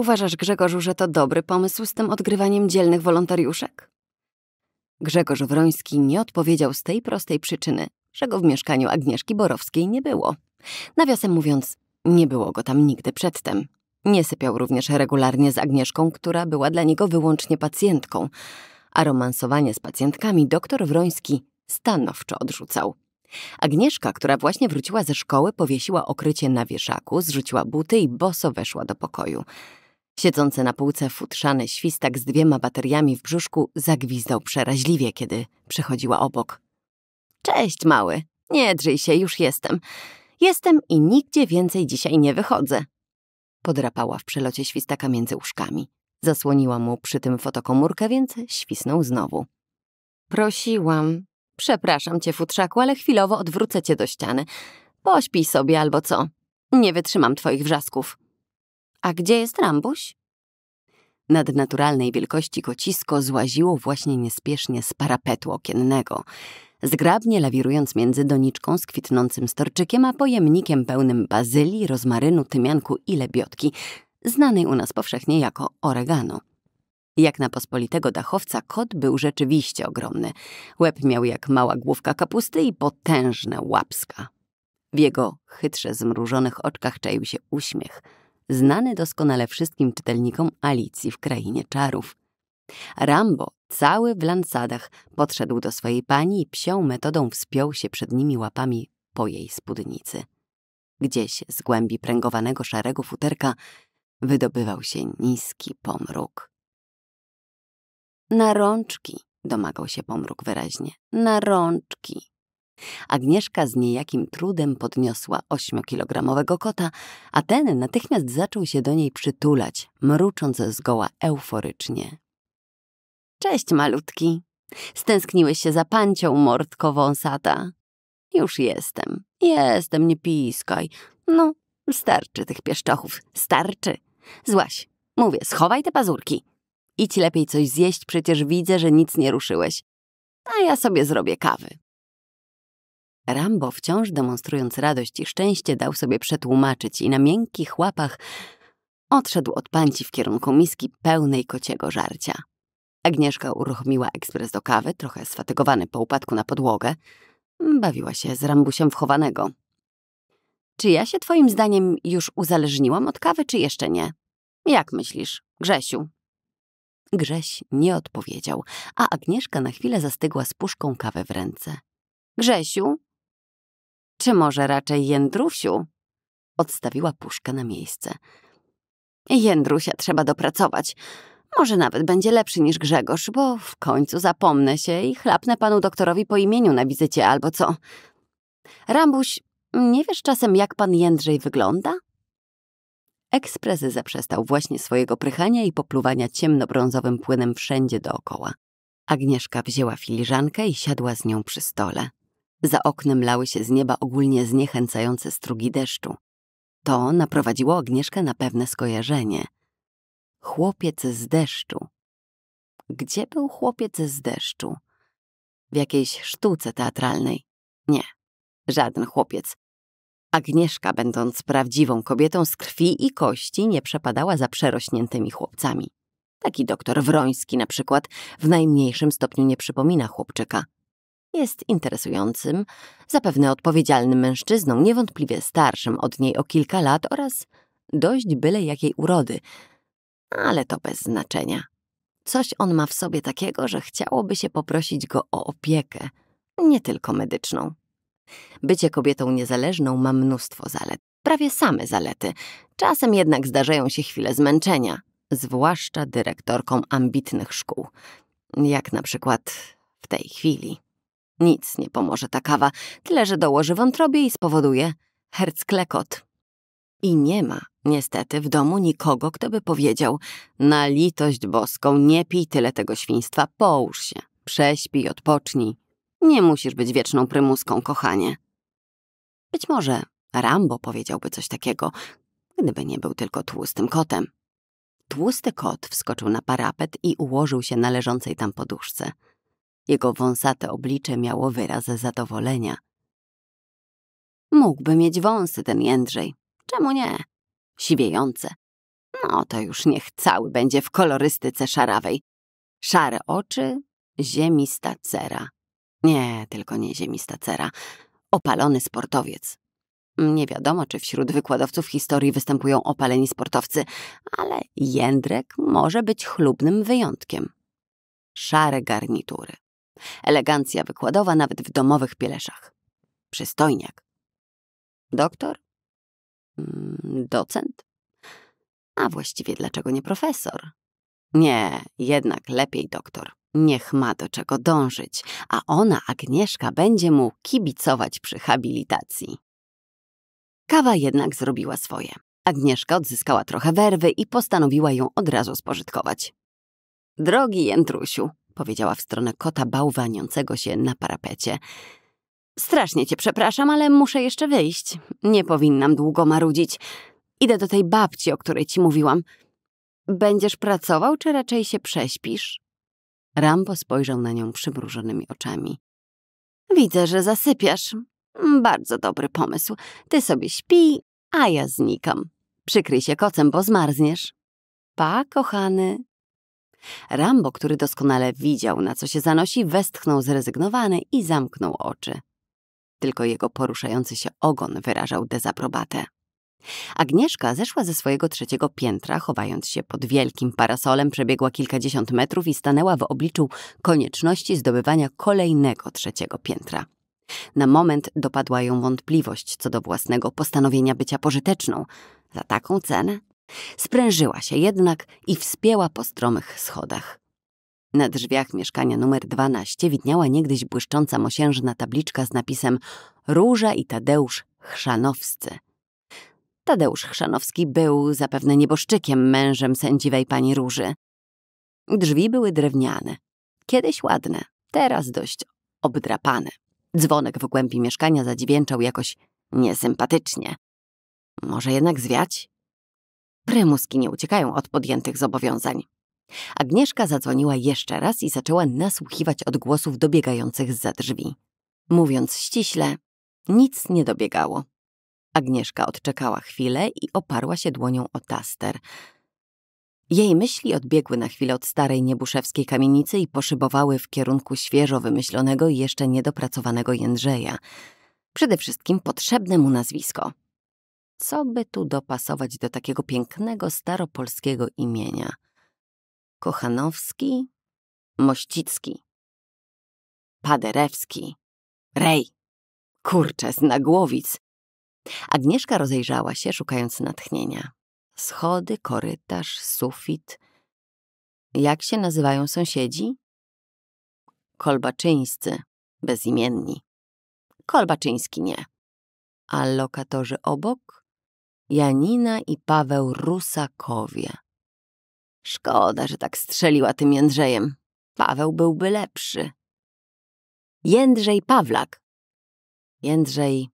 Uważasz, Grzegorzu, że to dobry pomysł z tym odgrywaniem dzielnych wolontariuszek? Grzegorz Wroński nie odpowiedział z tej prostej przyczyny, że go w mieszkaniu Agnieszki Borowskiej nie było. Nawiasem mówiąc, nie było go tam nigdy przedtem. Nie sypiał również regularnie z Agnieszką, która była dla niego wyłącznie pacjentką, a romansowanie z pacjentkami doktor Wroński stanowczo odrzucał. Agnieszka, która właśnie wróciła ze szkoły, powiesiła okrycie na wieszaku, zrzuciła buty i boso weszła do pokoju. Siedzący na półce futrzany świstak z dwiema bateriami w brzuszku zagwizdał przeraźliwie, kiedy przechodziła obok. Cześć, mały. Nie drzyj się, już jestem. Jestem i nigdzie więcej dzisiaj nie wychodzę. Podrapała w przelocie świstaka między łóżkami. Zasłoniła mu przy tym fotokomórkę, więc świsnął znowu. Prosiłam. Przepraszam cię, futrzaku, ale chwilowo odwrócę cię do ściany. Pośpij sobie albo co. Nie wytrzymam twoich wrzasków. A gdzie jest Rambuś? nadnaturalnej wielkości kocisko złaziło właśnie niespiesznie z parapetu okiennego, zgrabnie lawirując między doniczką z kwitnącym storczykiem a pojemnikiem pełnym bazylii, rozmarynu, tymianku i lebiotki, znanej u nas powszechnie jako oregano. Jak na pospolitego dachowca kot był rzeczywiście ogromny. Łeb miał jak mała główka kapusty i potężne łapska. W jego chytrze zmrużonych oczkach czaił się uśmiech – znany doskonale wszystkim czytelnikom Alicji w Krainie Czarów. Rambo, cały w lansadach, podszedł do swojej pani i psią metodą wspiął się przed nimi łapami po jej spódnicy. Gdzieś z głębi pręgowanego szarego futerka wydobywał się niski pomruk. Na rączki, domagał się pomruk wyraźnie. Na rączki. Agnieszka z niejakim trudem podniosła ośmiokilogramowego kota, a ten natychmiast zaczął się do niej przytulać, mrucząc zgoła euforycznie. Cześć, malutki. Stęskniłeś się za pancią, mordko wąsata. Już jestem. Jestem, nie piskaj. No, starczy tych pieszczochów. Starczy. Złaś, mówię, schowaj te pazurki. Idź lepiej coś zjeść, przecież widzę, że nic nie ruszyłeś. A ja sobie zrobię kawy. Rambo, wciąż demonstrując radość i szczęście, dał sobie przetłumaczyć i na miękkich łapach odszedł od panci w kierunku miski pełnej kociego żarcia. Agnieszka uruchomiła ekspres do kawy, trochę sfatygowany po upadku na podłogę. Bawiła się z rambusiem wchowanego. Czy ja się twoim zdaniem już uzależniłam od kawy, czy jeszcze nie? Jak myślisz, Grzesiu? Grześ nie odpowiedział, a Agnieszka na chwilę zastygła z puszką kawy w ręce. Grzesiu, czy może raczej Jędrusiu? Odstawiła puszkę na miejsce. Jędrusia trzeba dopracować. Może nawet będzie lepszy niż Grzegorz, bo w końcu zapomnę się i chlapnę panu doktorowi po imieniu na wizycie albo co. Rambuś, nie wiesz czasem, jak pan Jędrzej wygląda? Ekspres zaprzestał właśnie swojego prychania i popluwania ciemnobrązowym płynem wszędzie dookoła. Agnieszka wzięła filiżankę i siadła z nią przy stole. Za oknem lały się z nieba ogólnie zniechęcające strugi deszczu. To naprowadziło Agnieszkę na pewne skojarzenie. Chłopiec z deszczu. Gdzie był chłopiec z deszczu? W jakiejś sztuce teatralnej? Nie, żaden chłopiec. Agnieszka, będąc prawdziwą kobietą z krwi i kości, nie przepadała za przerośniętymi chłopcami. Taki doktor Wroński na przykład w najmniejszym stopniu nie przypomina chłopczyka. Jest interesującym, zapewne odpowiedzialnym mężczyzną, niewątpliwie starszym od niej o kilka lat oraz dość byle jakiej urody. Ale to bez znaczenia. Coś on ma w sobie takiego, że chciałoby się poprosić go o opiekę, nie tylko medyczną. Bycie kobietą niezależną ma mnóstwo zalet, prawie same zalety. Czasem jednak zdarzają się chwile zmęczenia, zwłaszcza dyrektorkom ambitnych szkół, jak na przykład w tej chwili. Nic nie pomoże ta kawa, tyle że dołoży wątrobie i spowoduje herzklekot. I nie ma, niestety, w domu nikogo, kto by powiedział na litość boską, nie pij tyle tego świństwa, połóż się, prześpij, odpocznij. Nie musisz być wieczną prymuską, kochanie. Być może Rambo powiedziałby coś takiego, gdyby nie był tylko tłustym kotem. Tłusty kot wskoczył na parapet i ułożył się na leżącej tam poduszce. Jego wąsate oblicze miało wyraz zadowolenia. Mógłby mieć wąsy ten Jędrzej. Czemu nie? Siwiejące. No to już niech cały będzie w kolorystyce szarawej. Szare oczy, ziemista cera. Nie, tylko nie ziemista cera. Opalony sportowiec. Nie wiadomo, czy wśród wykładowców historii występują opaleni sportowcy, ale Jędrek może być chlubnym wyjątkiem. Szare garnitury, Elegancja wykładowa nawet w domowych pieleszach. Przystojniak. Doktor? Mm, docent? A właściwie dlaczego nie profesor? Nie, jednak lepiej doktor. Niech ma do czego dążyć, a ona, Agnieszka, będzie mu kibicować przy habilitacji. Kawa jednak zrobiła swoje. Agnieszka odzyskała trochę werwy i postanowiła ją od razu spożytkować. Drogi Jędrusiu, powiedziała w stronę kota bałwaniącego się na parapecie. Strasznie cię przepraszam, ale muszę jeszcze wyjść. Nie powinnam długo marudzić. Idę do tej babci, o której ci mówiłam. Będziesz pracował, czy raczej się prześpisz? Rambo spojrzał na nią przymrużonymi oczami. Widzę, że zasypiasz. Bardzo dobry pomysł. Ty sobie śpi, a ja znikam. Przykryj się kocem, bo zmarzniesz. Pa, kochany. Rambo, który doskonale widział, na co się zanosi, westchnął zrezygnowany i zamknął oczy. Tylko jego poruszający się ogon wyrażał dezaprobatę. Agnieszka zeszła ze swojego trzeciego piętra, chowając się pod wielkim parasolem, przebiegła kilkadziesiąt metrów i stanęła w obliczu konieczności zdobywania kolejnego trzeciego piętra. Na moment dopadła ją wątpliwość co do własnego postanowienia bycia pożyteczną. Za taką cenę Sprężyła się jednak i wspięła po stromych schodach. Na drzwiach mieszkania numer 12 widniała niegdyś błyszcząca mosiężna tabliczka z napisem Róża i Tadeusz Chrzanowscy. Tadeusz Chrzanowski był zapewne nieboszczykiem mężem sędziwej pani Róży. Drzwi były drewniane. Kiedyś ładne, teraz dość obdrapane. Dzwonek w głębi mieszkania zadźwięczał jakoś niesympatycznie. Może jednak zwiać? prymuski nie uciekają od podjętych zobowiązań. Agnieszka zadzwoniła jeszcze raz i zaczęła nasłuchiwać odgłosów dobiegających za drzwi. Mówiąc ściśle, nic nie dobiegało. Agnieszka odczekała chwilę i oparła się dłonią o taster. Jej myśli odbiegły na chwilę od starej niebuszewskiej kamienicy i poszybowały w kierunku świeżo wymyślonego i jeszcze niedopracowanego Jędrzeja. Przede wszystkim potrzebne mu nazwisko. Co by tu dopasować do takiego pięknego staropolskiego imienia? Kochanowski, Mościcki, Paderewski, Rej. Kurczę, z nagłowic. Agnieszka rozejrzała się, szukając natchnienia. Schody, korytarz, sufit. Jak się nazywają sąsiedzi? Kolbaczyńscy, bezimienni. Kolbaczyński nie. A lokatorzy obok? Janina i Paweł Rusakowie. Szkoda, że tak strzeliła tym Jędrzejem. Paweł byłby lepszy. Jędrzej Pawlak. Jędrzej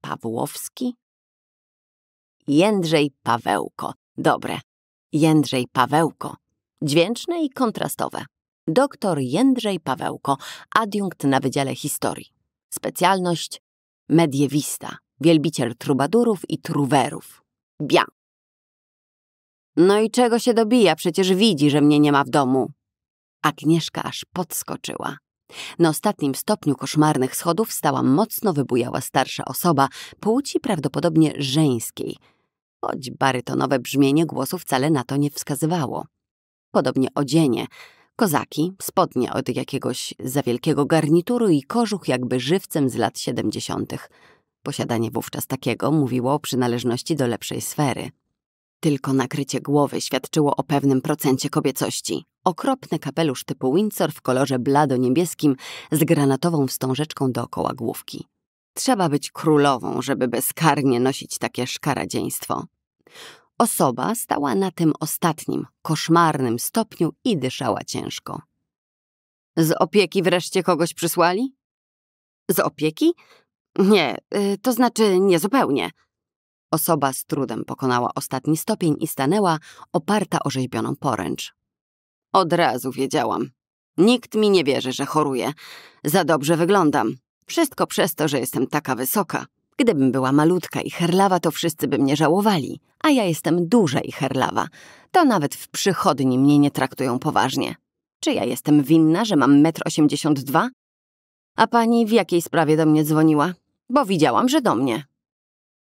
Pawłowski? Jędrzej Pawełko. Dobre. Jędrzej Pawełko. Dźwięczne i kontrastowe. Doktor Jędrzej Pawełko, adiunkt na Wydziale Historii. Specjalność mediewista, wielbiciel trubadurów i truwerów. Bia. No i czego się dobija? Przecież widzi, że mnie nie ma w domu. Agnieszka aż podskoczyła. Na ostatnim stopniu koszmarnych schodów stała mocno wybujała starsza osoba, płci prawdopodobnie żeńskiej, choć barytonowe brzmienie głosu wcale na to nie wskazywało. Podobnie odzienie, kozaki, spodnie od jakiegoś za wielkiego garnituru i kożuch jakby żywcem z lat siedemdziesiątych. Posiadanie wówczas takiego mówiło o przynależności do lepszej sfery. Tylko nakrycie głowy świadczyło o pewnym procencie kobiecości. Okropny kapelusz typu Windsor w kolorze blado-niebieskim z granatową wstążeczką dookoła główki. Trzeba być królową, żeby bezkarnie nosić takie szkaradzieństwo. Osoba stała na tym ostatnim, koszmarnym stopniu i dyszała ciężko. Z opieki wreszcie kogoś przysłali? Z opieki? Nie, y, to znaczy niezupełnie. Osoba z trudem pokonała ostatni stopień i stanęła, oparta o rzeźbioną poręcz. Od razu wiedziałam. Nikt mi nie wierzy, że choruję. Za dobrze wyglądam. Wszystko przez to, że jestem taka wysoka. Gdybym była malutka i herlawa, to wszyscy by mnie żałowali, a ja jestem duża i herlawa. To nawet w przychodni mnie nie traktują poważnie. Czy ja jestem winna, że mam metr osiemdziesiąt dwa? A pani w jakiej sprawie do mnie dzwoniła? bo widziałam, że do mnie.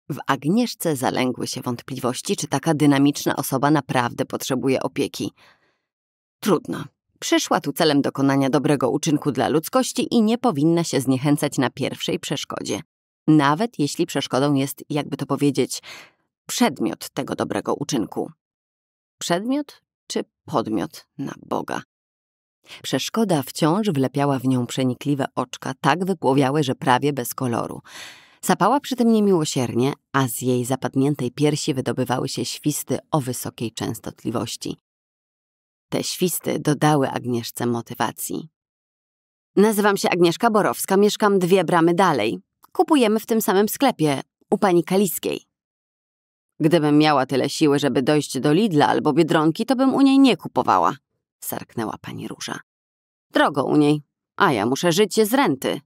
W Agnieszce zalęgły się wątpliwości, czy taka dynamiczna osoba naprawdę potrzebuje opieki. Trudno. Przyszła tu celem dokonania dobrego uczynku dla ludzkości i nie powinna się zniechęcać na pierwszej przeszkodzie. Nawet jeśli przeszkodą jest, jakby to powiedzieć, przedmiot tego dobrego uczynku. Przedmiot czy podmiot na Boga? Przeszkoda wciąż wlepiała w nią przenikliwe oczka, tak wypłowiałe, że prawie bez koloru. Sapała przy tym niemiłosiernie, a z jej zapadniętej piersi wydobywały się świsty o wysokiej częstotliwości. Te świsty dodały Agnieszce motywacji. Nazywam się Agnieszka Borowska, mieszkam dwie bramy dalej. Kupujemy w tym samym sklepie, u pani Kaliskiej. Gdybym miała tyle siły, żeby dojść do Lidla albo Biedronki, to bym u niej nie kupowała sarknęła pani Róża. Drogo u niej, a ja muszę żyć z renty.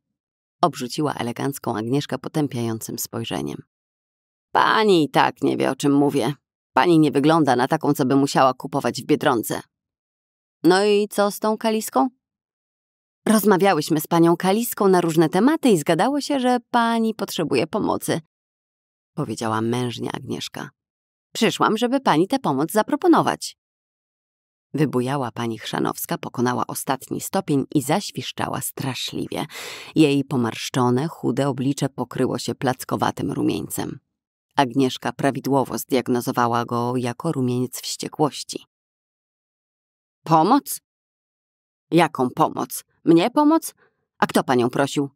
Obrzuciła elegancką Agnieszka potępiającym spojrzeniem. Pani i tak nie wie, o czym mówię. Pani nie wygląda na taką, co by musiała kupować w Biedronce. No i co z tą Kaliską? Rozmawiałyśmy z panią Kaliską na różne tematy i zgadało się, że pani potrzebuje pomocy. Powiedziała mężnie Agnieszka. Przyszłam, żeby pani tę pomoc zaproponować. Wybujała pani Chrzanowska, pokonała ostatni stopień i zaświszczała straszliwie. Jej pomarszczone, chude oblicze pokryło się plackowatym rumieńcem. Agnieszka prawidłowo zdiagnozowała go jako rumieniec wściekłości. Pomoc? Jaką pomoc? Mnie pomoc? A kto panią prosił?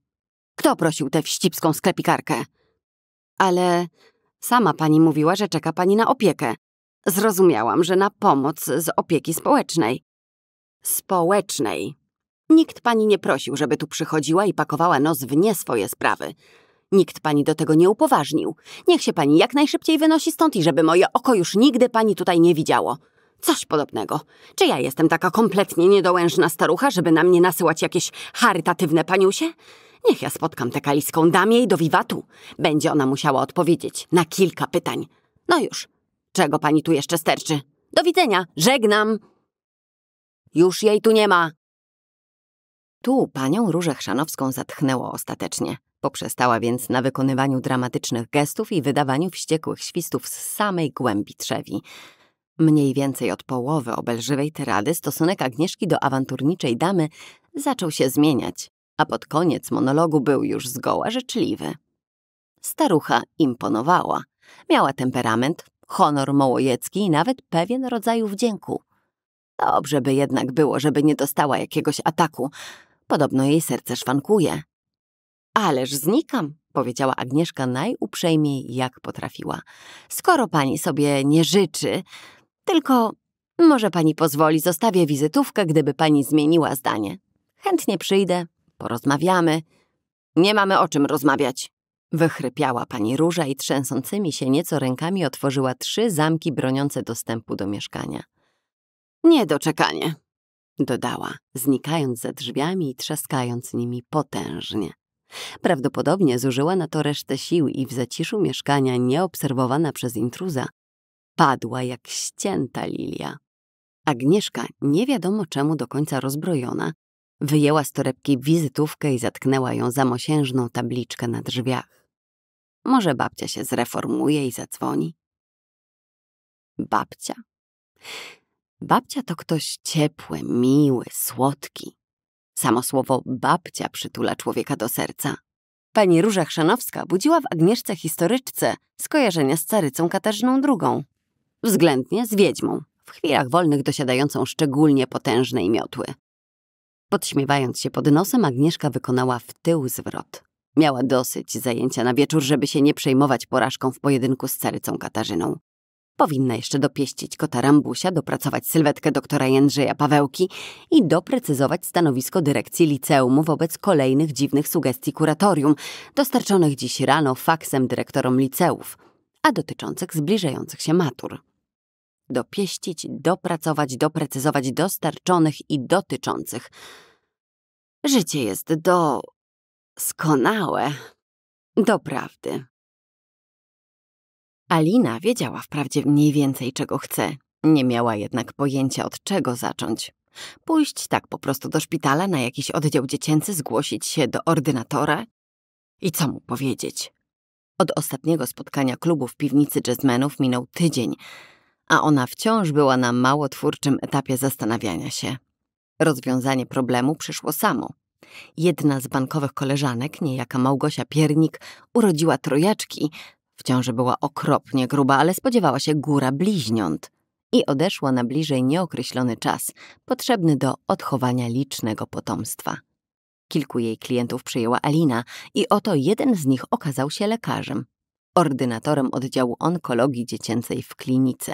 Kto prosił tę wścibską sklepikarkę? Ale sama pani mówiła, że czeka pani na opiekę. Zrozumiałam, że na pomoc z opieki społecznej. Społecznej. Nikt pani nie prosił, żeby tu przychodziła i pakowała nos w nie swoje sprawy. Nikt pani do tego nie upoważnił. Niech się pani jak najszybciej wynosi stąd i żeby moje oko już nigdy pani tutaj nie widziało. Coś podobnego. Czy ja jestem taka kompletnie niedołężna starucha, żeby na mnie nasyłać jakieś charytatywne paniusie? Niech ja spotkam tę kaliską damię i do wiwatu. Będzie ona musiała odpowiedzieć na kilka pytań. No już, Czego pani tu jeszcze sterczy? Do widzenia, żegnam! Już jej tu nie ma! Tu panią Różę Chrzanowską zatchnęło ostatecznie. Poprzestała więc na wykonywaniu dramatycznych gestów i wydawaniu wściekłych świstów z samej głębi trzewi. Mniej więcej od połowy obelżywej terady stosunek Agnieszki do awanturniczej damy zaczął się zmieniać, a pod koniec monologu był już zgoła życzliwy. Starucha imponowała. Miała temperament, honor Mołojecki i nawet pewien rodzaj wdzięku. Dobrze by jednak było, żeby nie dostała jakiegoś ataku. Podobno jej serce szwankuje. Ależ znikam, powiedziała Agnieszka najuprzejmiej, jak potrafiła. Skoro pani sobie nie życzy, tylko może pani pozwoli, zostawię wizytówkę, gdyby pani zmieniła zdanie. Chętnie przyjdę, porozmawiamy. Nie mamy o czym rozmawiać, Wychrypiała pani Róża i trzęsącymi się nieco rękami otworzyła trzy zamki broniące dostępu do mieszkania. Nie doczekanie, dodała, znikając za drzwiami i trzaskając nimi potężnie. Prawdopodobnie zużyła na to resztę sił i w zaciszu mieszkania, nieobserwowana przez intruza, padła jak ścięta lilia. Agnieszka, nie wiadomo czemu do końca rozbrojona, wyjęła z torebki wizytówkę i zatknęła ją za mosiężną tabliczkę na drzwiach. Może babcia się zreformuje i zadzwoni? Babcia? Babcia to ktoś ciepły, miły, słodki. Samo słowo babcia przytula człowieka do serca. Pani Róża Chrzanowska budziła w Agnieszce historyczce skojarzenia z carycą Katarzyną II. Względnie z wiedźmą, w chwilach wolnych dosiadającą szczególnie potężnej miotły. Podśmiewając się pod nosem, Agnieszka wykonała w tył zwrot. Miała dosyć zajęcia na wieczór, żeby się nie przejmować porażką w pojedynku z carycą Katarzyną. Powinna jeszcze dopieścić kota Rambusia, dopracować sylwetkę doktora Jędrzeja Pawełki i doprecyzować stanowisko dyrekcji liceum wobec kolejnych dziwnych sugestii kuratorium, dostarczonych dziś rano faksem dyrektorom liceów, a dotyczących zbliżających się matur. Dopieścić, dopracować, doprecyzować dostarczonych i dotyczących. Życie jest do Doskonałe. Doprawdy. Alina wiedziała wprawdzie mniej więcej, czego chce. Nie miała jednak pojęcia, od czego zacząć. Pójść tak po prostu do szpitala, na jakiś oddział dziecięcy, zgłosić się do ordynatora? I co mu powiedzieć? Od ostatniego spotkania klubu w piwnicy jazzmenów minął tydzień, a ona wciąż była na mało twórczym etapie zastanawiania się. Rozwiązanie problemu przyszło samo. Jedna z bankowych koleżanek, niejaka Małgosia Piernik, urodziła trojaczki. W ciąży była okropnie gruba, ale spodziewała się góra bliźniąt i odeszła na bliżej nieokreślony czas, potrzebny do odchowania licznego potomstwa. Kilku jej klientów przyjęła Alina i oto jeden z nich okazał się lekarzem, ordynatorem oddziału onkologii dziecięcej w klinice.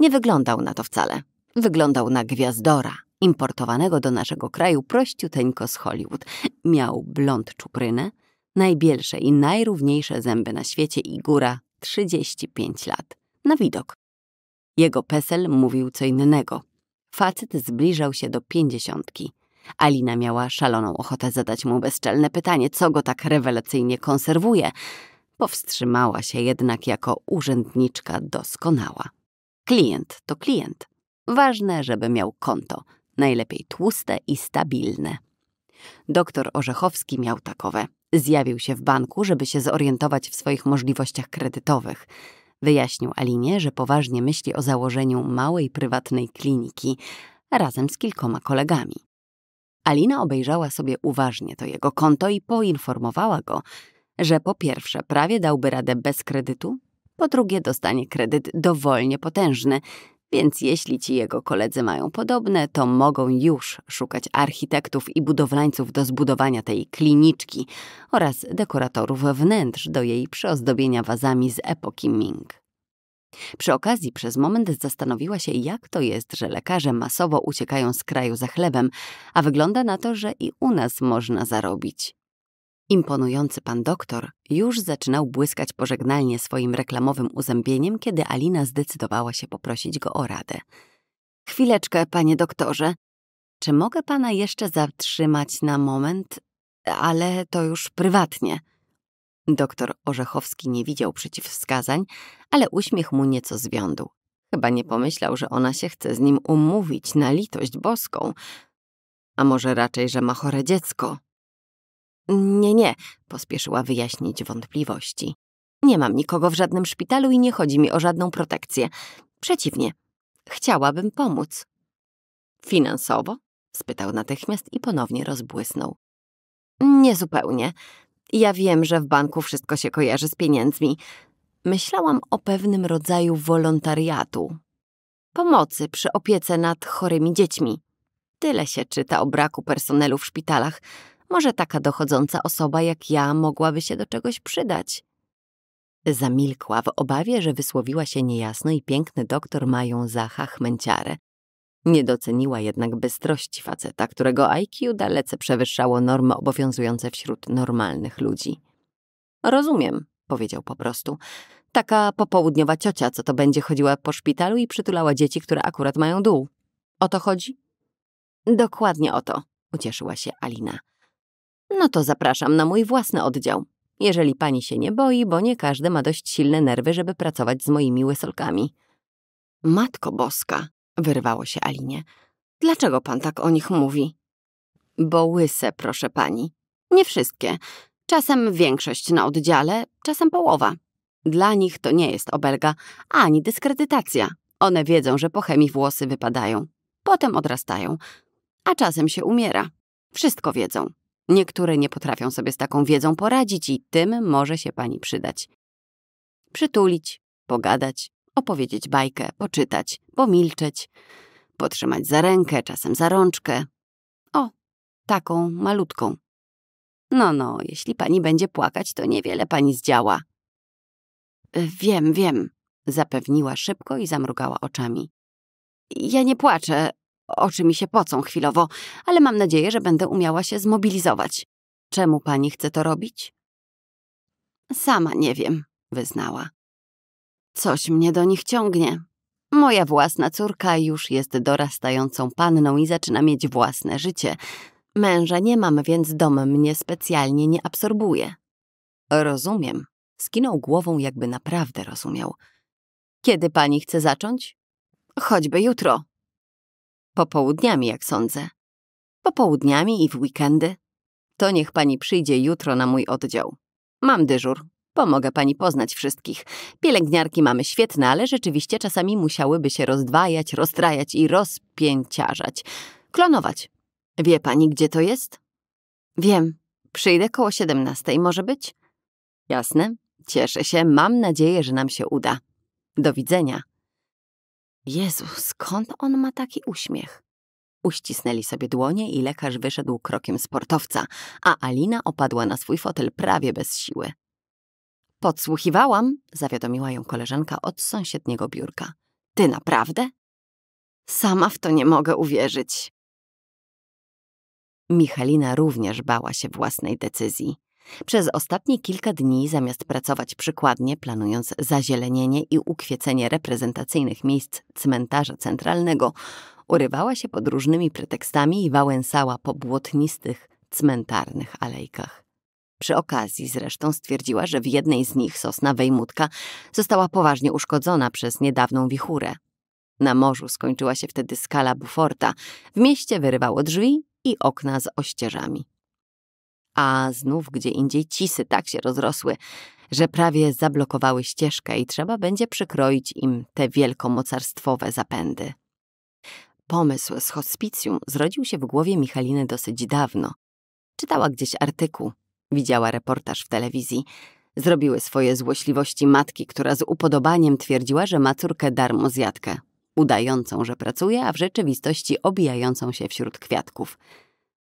Nie wyglądał na to wcale. Wyglądał na gwiazdora importowanego do naszego kraju prościuteńko z Hollywood. Miał blond czuprynę, najbielsze i najrówniejsze zęby na świecie i góra 35 lat. Na widok. Jego pesel mówił co innego. Facet zbliżał się do pięćdziesiątki. Alina miała szaloną ochotę zadać mu bezczelne pytanie, co go tak rewelacyjnie konserwuje. Powstrzymała się jednak jako urzędniczka doskonała. Klient to klient. Ważne, żeby miał konto – najlepiej tłuste i stabilne. Doktor Orzechowski miał takowe. Zjawił się w banku, żeby się zorientować w swoich możliwościach kredytowych. Wyjaśnił Alinie, że poważnie myśli o założeniu małej prywatnej kliniki razem z kilkoma kolegami. Alina obejrzała sobie uważnie to jego konto i poinformowała go, że po pierwsze prawie dałby radę bez kredytu, po drugie dostanie kredyt dowolnie potężny, więc jeśli ci jego koledzy mają podobne, to mogą już szukać architektów i budowlańców do zbudowania tej kliniczki oraz dekoratorów wnętrz do jej przyozdobienia wazami z epoki Ming. Przy okazji przez moment zastanowiła się, jak to jest, że lekarze masowo uciekają z kraju za chlebem, a wygląda na to, że i u nas można zarobić. Imponujący pan doktor już zaczynał błyskać pożegnalnie swoim reklamowym uzębieniem, kiedy Alina zdecydowała się poprosić go o radę. Chwileczkę, panie doktorze. Czy mogę pana jeszcze zatrzymać na moment? Ale to już prywatnie. Doktor Orzechowski nie widział przeciwwskazań, ale uśmiech mu nieco zwiądł. Chyba nie pomyślał, że ona się chce z nim umówić na litość boską. A może raczej, że ma chore dziecko? Nie, nie, pospieszyła wyjaśnić wątpliwości. Nie mam nikogo w żadnym szpitalu i nie chodzi mi o żadną protekcję. Przeciwnie, chciałabym pomóc. Finansowo? spytał natychmiast i ponownie rozbłysnął. Niezupełnie. Ja wiem, że w banku wszystko się kojarzy z pieniędzmi. Myślałam o pewnym rodzaju wolontariatu. Pomocy przy opiece nad chorymi dziećmi. Tyle się czyta o braku personelu w szpitalach. Może taka dochodząca osoba jak ja mogłaby się do czegoś przydać. Zamilkła w obawie, że wysłowiła się niejasno i piękny doktor mają za chachmęciarę. Nie doceniła jednak bystrości faceta, którego IQ dalece przewyższało normy obowiązujące wśród normalnych ludzi. Rozumiem, powiedział po prostu. Taka popołudniowa ciocia, co to będzie chodziła po szpitalu i przytulała dzieci, które akurat mają dół. O to chodzi? Dokładnie o to, ucieszyła się Alina. No to zapraszam na mój własny oddział. Jeżeli pani się nie boi, bo nie każdy ma dość silne nerwy, żeby pracować z moimi łysolkami. Matko Boska, wyrwało się Alinie. Dlaczego pan tak o nich mówi? Bo łyse, proszę pani. Nie wszystkie. Czasem większość na oddziale, czasem połowa. Dla nich to nie jest obelga, ani dyskredytacja. One wiedzą, że po chemii włosy wypadają. Potem odrastają. A czasem się umiera. Wszystko wiedzą. Niektóre nie potrafią sobie z taką wiedzą poradzić i tym może się pani przydać. Przytulić, pogadać, opowiedzieć bajkę, poczytać, pomilczeć, potrzymać za rękę, czasem za rączkę. O, taką malutką. No, no, jeśli pani będzie płakać, to niewiele pani zdziała. Wiem, wiem, zapewniła szybko i zamrugała oczami. Ja nie płaczę, Oczy mi się pocą chwilowo, ale mam nadzieję, że będę umiała się zmobilizować. Czemu pani chce to robić? Sama nie wiem, wyznała. Coś mnie do nich ciągnie. Moja własna córka już jest dorastającą panną i zaczyna mieć własne życie. Męża nie mam, więc dom mnie specjalnie nie absorbuje. Rozumiem. Skinął głową, jakby naprawdę rozumiał. Kiedy pani chce zacząć? Choćby jutro, Popołudniami, jak sądzę. Popołudniami i w weekendy. To niech pani przyjdzie jutro na mój oddział. Mam dyżur. Pomogę pani poznać wszystkich. Pielęgniarki mamy świetne, ale rzeczywiście czasami musiałyby się rozdwajać, rozdrajać i rozpięciarzać. Klonować. Wie pani, gdzie to jest? Wiem. Przyjdę koło 17, może być? Jasne. Cieszę się. Mam nadzieję, że nam się uda. Do widzenia. Jezu, skąd on ma taki uśmiech? Uścisnęli sobie dłonie i lekarz wyszedł krokiem sportowca, a Alina opadła na swój fotel prawie bez siły. Podsłuchiwałam, zawiadomiła ją koleżanka od sąsiedniego biurka. Ty naprawdę? Sama w to nie mogę uwierzyć. Michalina również bała się własnej decyzji. Przez ostatnie kilka dni, zamiast pracować przykładnie, planując zazielenienie i ukwiecenie reprezentacyjnych miejsc cmentarza centralnego, urywała się pod różnymi pretekstami i wałęsała po błotnistych, cmentarnych alejkach. Przy okazji zresztą stwierdziła, że w jednej z nich sosna wejmutka została poważnie uszkodzona przez niedawną wichurę. Na morzu skończyła się wtedy skala buforta, w mieście wyrywało drzwi i okna z ościeżami a znów gdzie indziej cisy tak się rozrosły, że prawie zablokowały ścieżkę i trzeba będzie przykroić im te wielkomocarstwowe zapędy. Pomysł z hospicjum zrodził się w głowie Michaliny dosyć dawno. Czytała gdzieś artykuł, widziała reportaż w telewizji. Zrobiły swoje złośliwości matki, która z upodobaniem twierdziła, że ma córkę darmo zjadkę, udającą, że pracuje, a w rzeczywistości obijającą się wśród kwiatków –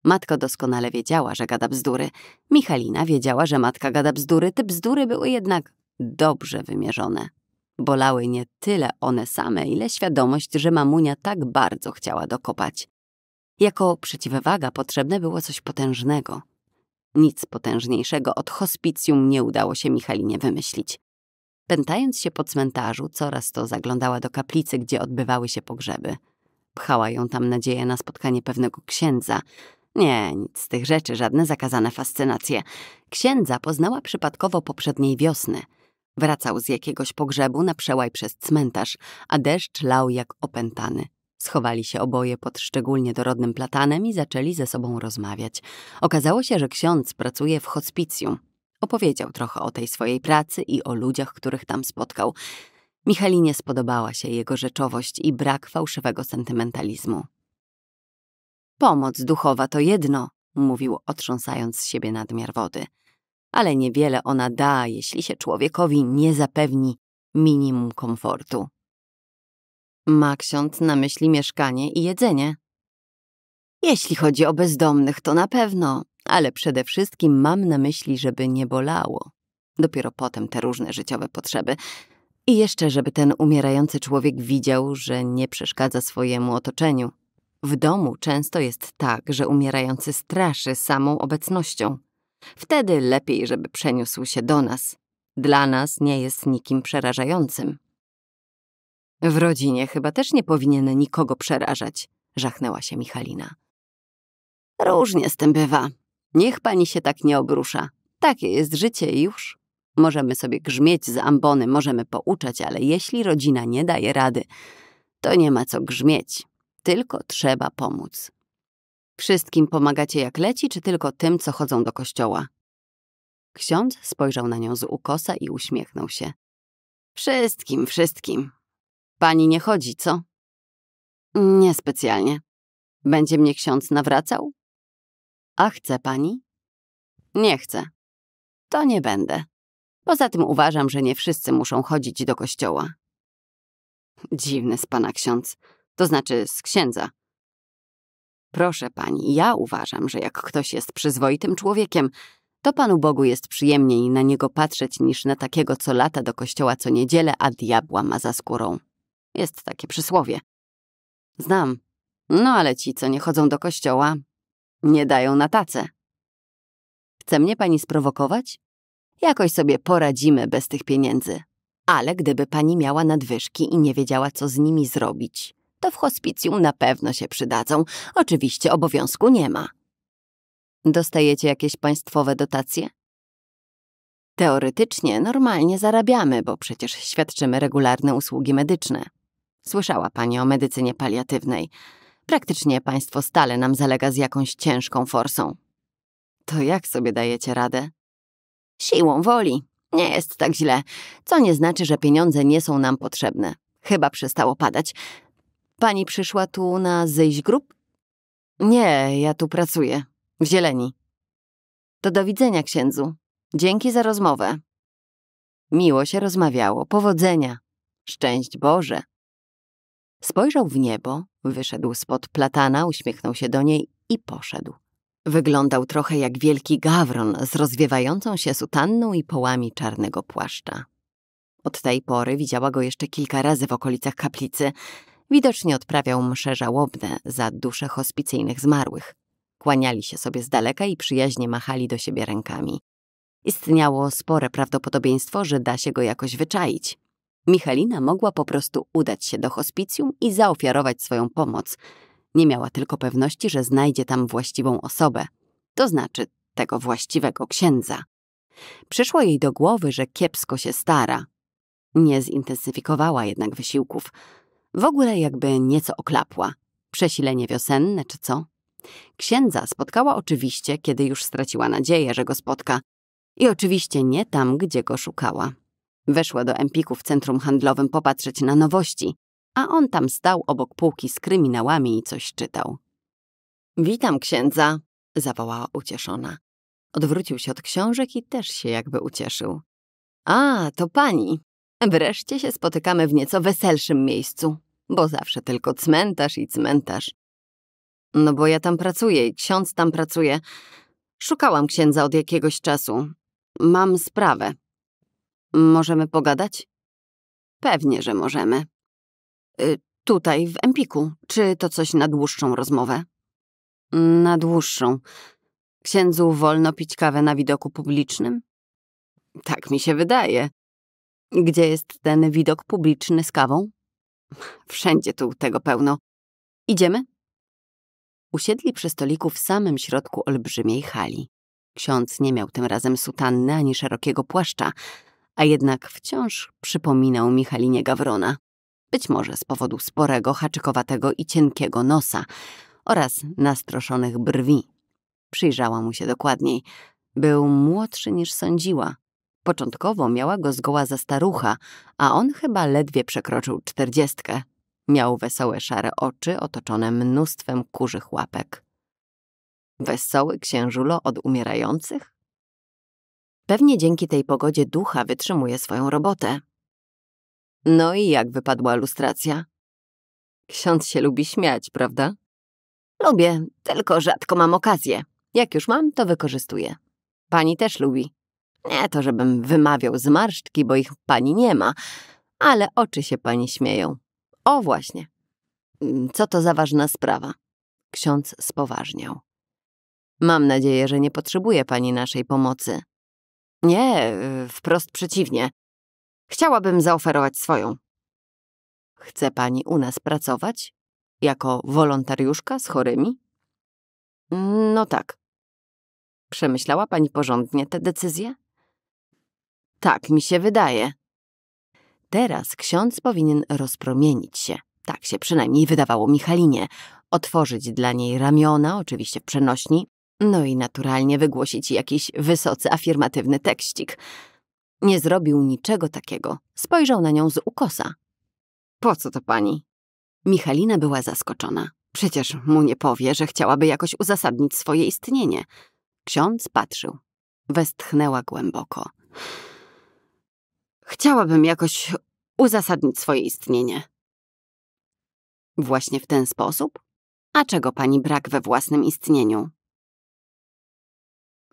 Matka doskonale wiedziała, że gada bzdury. Michalina wiedziała, że matka gada bzdury. Te bzdury były jednak dobrze wymierzone. Bolały nie tyle one same, ile świadomość, że mamunia tak bardzo chciała dokopać. Jako przeciwwaga potrzebne było coś potężnego. Nic potężniejszego od hospicjum nie udało się Michalinie wymyślić. Pętając się po cmentarzu, coraz to zaglądała do kaplicy, gdzie odbywały się pogrzeby. Pchała ją tam nadzieja na spotkanie pewnego księdza, nie, nic z tych rzeczy, żadne zakazane fascynacje. Księdza poznała przypadkowo poprzedniej wiosny. Wracał z jakiegoś pogrzebu na przełaj przez cmentarz, a deszcz lał jak opętany. Schowali się oboje pod szczególnie dorodnym platanem i zaczęli ze sobą rozmawiać. Okazało się, że ksiądz pracuje w hospicjum. Opowiedział trochę o tej swojej pracy i o ludziach, których tam spotkał. Michalinie spodobała się jego rzeczowość i brak fałszywego sentymentalizmu. Pomoc duchowa to jedno, mówił otrząsając z siebie nadmiar wody, ale niewiele ona da, jeśli się człowiekowi nie zapewni minimum komfortu. Ma ksiądz na myśli mieszkanie i jedzenie. Jeśli chodzi o bezdomnych, to na pewno, ale przede wszystkim mam na myśli, żeby nie bolało. Dopiero potem te różne życiowe potrzeby. I jeszcze, żeby ten umierający człowiek widział, że nie przeszkadza swojemu otoczeniu. W domu często jest tak, że umierający straszy samą obecnością. Wtedy lepiej, żeby przeniósł się do nas. Dla nas nie jest nikim przerażającym. W rodzinie chyba też nie powinien nikogo przerażać, żachnęła się Michalina. Różnie z tym bywa. Niech pani się tak nie obrusza. Takie jest życie już. Możemy sobie grzmieć z ambony, możemy pouczać, ale jeśli rodzina nie daje rady, to nie ma co grzmieć tylko trzeba pomóc. Wszystkim pomagacie jak leci, czy tylko tym, co chodzą do kościoła? Ksiądz spojrzał na nią z ukosa i uśmiechnął się. Wszystkim, wszystkim. Pani nie chodzi, co? Niespecjalnie. Będzie mnie ksiądz nawracał? A chce pani? Nie chcę. To nie będę. Poza tym uważam, że nie wszyscy muszą chodzić do kościoła. Dziwny z pana ksiądz. To znaczy z księdza. Proszę pani, ja uważam, że jak ktoś jest przyzwoitym człowiekiem, to Panu Bogu jest przyjemniej na niego patrzeć niż na takiego, co lata do kościoła co niedzielę, a diabła ma za skórą. Jest takie przysłowie. Znam. No ale ci, co nie chodzą do kościoła, nie dają na tace. Chce mnie pani sprowokować? Jakoś sobie poradzimy bez tych pieniędzy. Ale gdyby pani miała nadwyżki i nie wiedziała, co z nimi zrobić, to w hospicjum na pewno się przydadzą. Oczywiście obowiązku nie ma. Dostajecie jakieś państwowe dotacje? Teoretycznie normalnie zarabiamy, bo przecież świadczymy regularne usługi medyczne. Słyszała pani o medycynie paliatywnej. Praktycznie państwo stale nam zalega z jakąś ciężką forsą. To jak sobie dajecie radę? Siłą woli. Nie jest tak źle, co nie znaczy, że pieniądze nie są nam potrzebne. Chyba przestało padać. Pani przyszła tu na zejść grup? Nie, ja tu pracuję. W zieleni. To do widzenia, księdzu. Dzięki za rozmowę. Miło się rozmawiało. Powodzenia. Szczęść Boże. Spojrzał w niebo, wyszedł spod platana, uśmiechnął się do niej i poszedł. Wyglądał trochę jak wielki gawron z rozwiewającą się sutanną i połami czarnego płaszcza. Od tej pory widziała go jeszcze kilka razy w okolicach kaplicy, Widocznie odprawiał msze żałobne za dusze hospicyjnych zmarłych. Kłaniali się sobie z daleka i przyjaźnie machali do siebie rękami. Istniało spore prawdopodobieństwo, że da się go jakoś wyczaić. Michalina mogła po prostu udać się do hospicjum i zaofiarować swoją pomoc. Nie miała tylko pewności, że znajdzie tam właściwą osobę, to znaczy tego właściwego księdza. Przyszło jej do głowy, że kiepsko się stara. Nie zintensyfikowała jednak wysiłków. W ogóle jakby nieco oklapła. Przesilenie wiosenne czy co? Księdza spotkała oczywiście, kiedy już straciła nadzieję, że go spotka. I oczywiście nie tam, gdzie go szukała. Weszła do Empiku w centrum handlowym popatrzeć na nowości, a on tam stał obok półki z kryminałami i coś czytał. Witam księdza, zawołała ucieszona. Odwrócił się od książek i też się jakby ucieszył. A, to pani, Wreszcie się spotykamy w nieco weselszym miejscu, bo zawsze tylko cmentarz i cmentarz. No bo ja tam pracuję i ksiądz tam pracuje. Szukałam księdza od jakiegoś czasu. Mam sprawę. Możemy pogadać? Pewnie, że możemy. Y tutaj, w Empiku. Czy to coś na dłuższą rozmowę? Na dłuższą. Księdzu wolno pić kawę na widoku publicznym? Tak mi się wydaje. Gdzie jest ten widok publiczny z kawą? Wszędzie tu tego pełno. Idziemy? Usiedli przy stoliku w samym środku olbrzymiej hali. Ksiądz nie miał tym razem sutanny ani szerokiego płaszcza, a jednak wciąż przypominał Michalinie Gawrona. Być może z powodu sporego, haczykowatego i cienkiego nosa oraz nastroszonych brwi. Przyjrzała mu się dokładniej. Był młodszy niż sądziła, Początkowo miała go zgoła za starucha, a on chyba ledwie przekroczył czterdziestkę. Miał wesołe szare oczy otoczone mnóstwem kurzych łapek. Wesoły księżulo od umierających? Pewnie dzięki tej pogodzie ducha wytrzymuje swoją robotę. No i jak wypadła lustracja? Ksiądz się lubi śmiać, prawda? Lubię, tylko rzadko mam okazję. Jak już mam, to wykorzystuję. Pani też lubi. Nie to, żebym wymawiał zmarszczki, bo ich pani nie ma, ale oczy się pani śmieją. O właśnie. Mm, co to za ważna sprawa? Ksiądz spoważniał. Mam nadzieję, że nie potrzebuje pani naszej pomocy. Nie, y, wprost przeciwnie. Chciałabym zaoferować swoją. Chce pani u nas pracować? Jako wolontariuszka z chorymi? Mm, no tak. Przemyślała pani porządnie tę decyzję? Tak mi się wydaje. Teraz ksiądz powinien rozpromienić się. Tak się przynajmniej wydawało Michalinie. Otworzyć dla niej ramiona, oczywiście w przenośni, no i naturalnie wygłosić jakiś wysoce afirmatywny tekścik. Nie zrobił niczego takiego. Spojrzał na nią z ukosa. Po co to pani? Michalina była zaskoczona. Przecież mu nie powie, że chciałaby jakoś uzasadnić swoje istnienie. Ksiądz patrzył. Westchnęła głęboko. Chciałabym jakoś uzasadnić swoje istnienie. Właśnie w ten sposób? A czego pani brak we własnym istnieniu?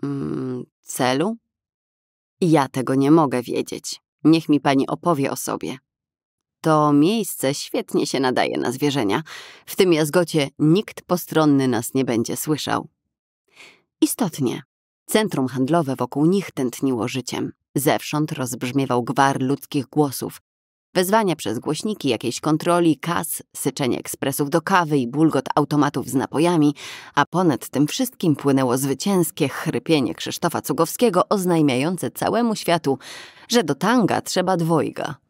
Mm, celu? Ja tego nie mogę wiedzieć. Niech mi pani opowie o sobie. To miejsce świetnie się nadaje na zwierzenia. W tym jazgocie nikt postronny nas nie będzie słyszał. Istotnie, centrum handlowe wokół nich tętniło życiem. Zewsząd rozbrzmiewał gwar ludzkich głosów. Wezwania przez głośniki, jakiejś kontroli, kas, syczenie ekspresów do kawy i bulgot automatów z napojami, a ponad tym wszystkim płynęło zwycięskie chrypienie Krzysztofa Cugowskiego oznajmiające całemu światu, że do tanga trzeba dwojga.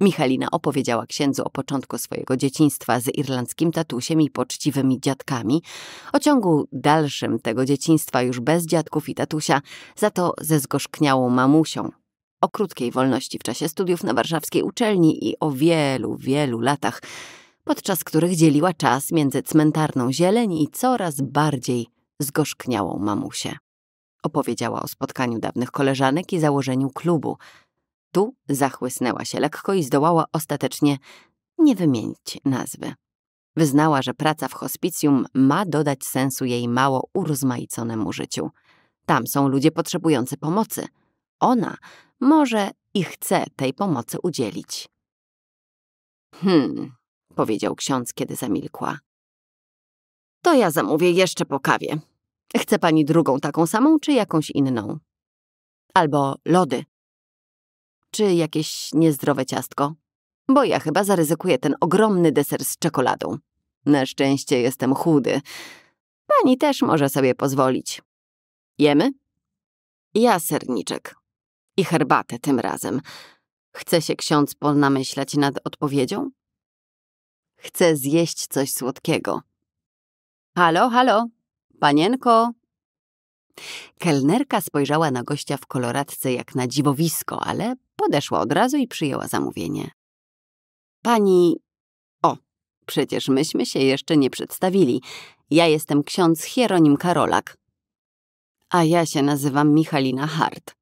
Michalina opowiedziała księdzu o początku swojego dzieciństwa z irlandzkim tatusiem i poczciwymi dziadkami, o ciągu dalszym tego dzieciństwa już bez dziadków i tatusia, za to ze zgorzkniałą mamusią, o krótkiej wolności w czasie studiów na warszawskiej uczelni i o wielu, wielu latach, podczas których dzieliła czas między cmentarną zieleń i coraz bardziej zgorzkniałą mamusię. Opowiedziała o spotkaniu dawnych koleżanek i założeniu klubu – tu zachłysnęła się lekko i zdołała ostatecznie nie wymienić nazwy. Wyznała, że praca w hospicjum ma dodać sensu jej mało urozmaiconemu życiu. Tam są ludzie potrzebujący pomocy. Ona może i chce tej pomocy udzielić. Hmm, powiedział ksiądz, kiedy zamilkła. To ja zamówię jeszcze po kawie. Chce pani drugą taką samą, czy jakąś inną? Albo lody, czy jakieś niezdrowe ciastko? Bo ja chyba zaryzykuję ten ogromny deser z czekoladą. Na szczęście jestem chudy. Pani też może sobie pozwolić. Jemy? Ja serniczek. I herbatę tym razem. Chce się ksiądz ponamyślać nad odpowiedzią? Chcę zjeść coś słodkiego. Halo, halo, panienko, Kelnerka spojrzała na gościa w koloradce jak na dziwowisko, ale podeszła od razu i przyjęła zamówienie. Pani... O, przecież myśmy się jeszcze nie przedstawili. Ja jestem ksiądz Hieronim Karolak. A ja się nazywam Michalina Hart.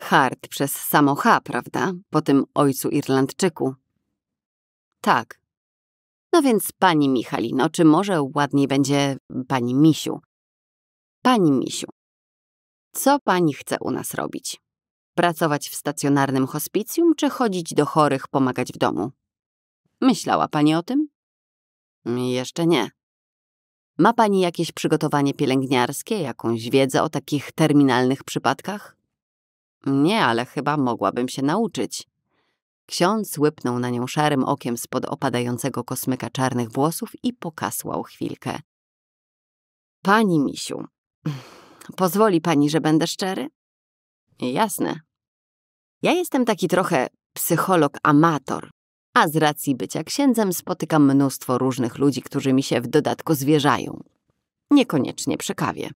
Hart przez samo H, prawda? Po tym ojcu Irlandczyku. Tak. No więc pani Michalino, czy może ładniej będzie pani Misiu? Pani Misiu, co pani chce u nas robić? Pracować w stacjonarnym hospicjum czy chodzić do chorych pomagać w domu? Myślała pani o tym? Jeszcze nie. Ma pani jakieś przygotowanie pielęgniarskie, jakąś wiedzę o takich terminalnych przypadkach? Nie, ale chyba mogłabym się nauczyć. Ksiądz łypnął na nią szarym okiem spod opadającego kosmyka czarnych włosów i pokasłał chwilkę. Pani Misiu, Pozwoli pani, że będę szczery? Jasne. Ja jestem taki trochę psycholog amator, a z racji bycia księdzem spotykam mnóstwo różnych ludzi, którzy mi się w dodatku zwierzają. Niekoniecznie przy kawie.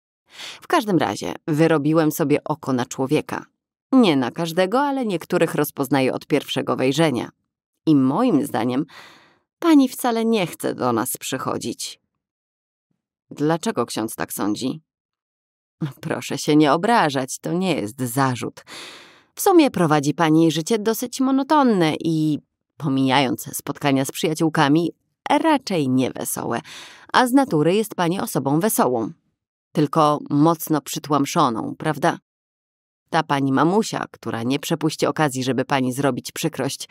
W każdym razie wyrobiłem sobie oko na człowieka. Nie na każdego, ale niektórych rozpoznaję od pierwszego wejrzenia. I moim zdaniem pani wcale nie chce do nas przychodzić. Dlaczego ksiądz tak sądzi? Proszę się nie obrażać, to nie jest zarzut. W sumie prowadzi pani życie dosyć monotonne i, pomijając spotkania z przyjaciółkami, raczej niewesołe, a z natury jest pani osobą wesołą. Tylko mocno przytłamszoną, prawda? Ta pani mamusia, która nie przepuści okazji, żeby pani zrobić przykrość.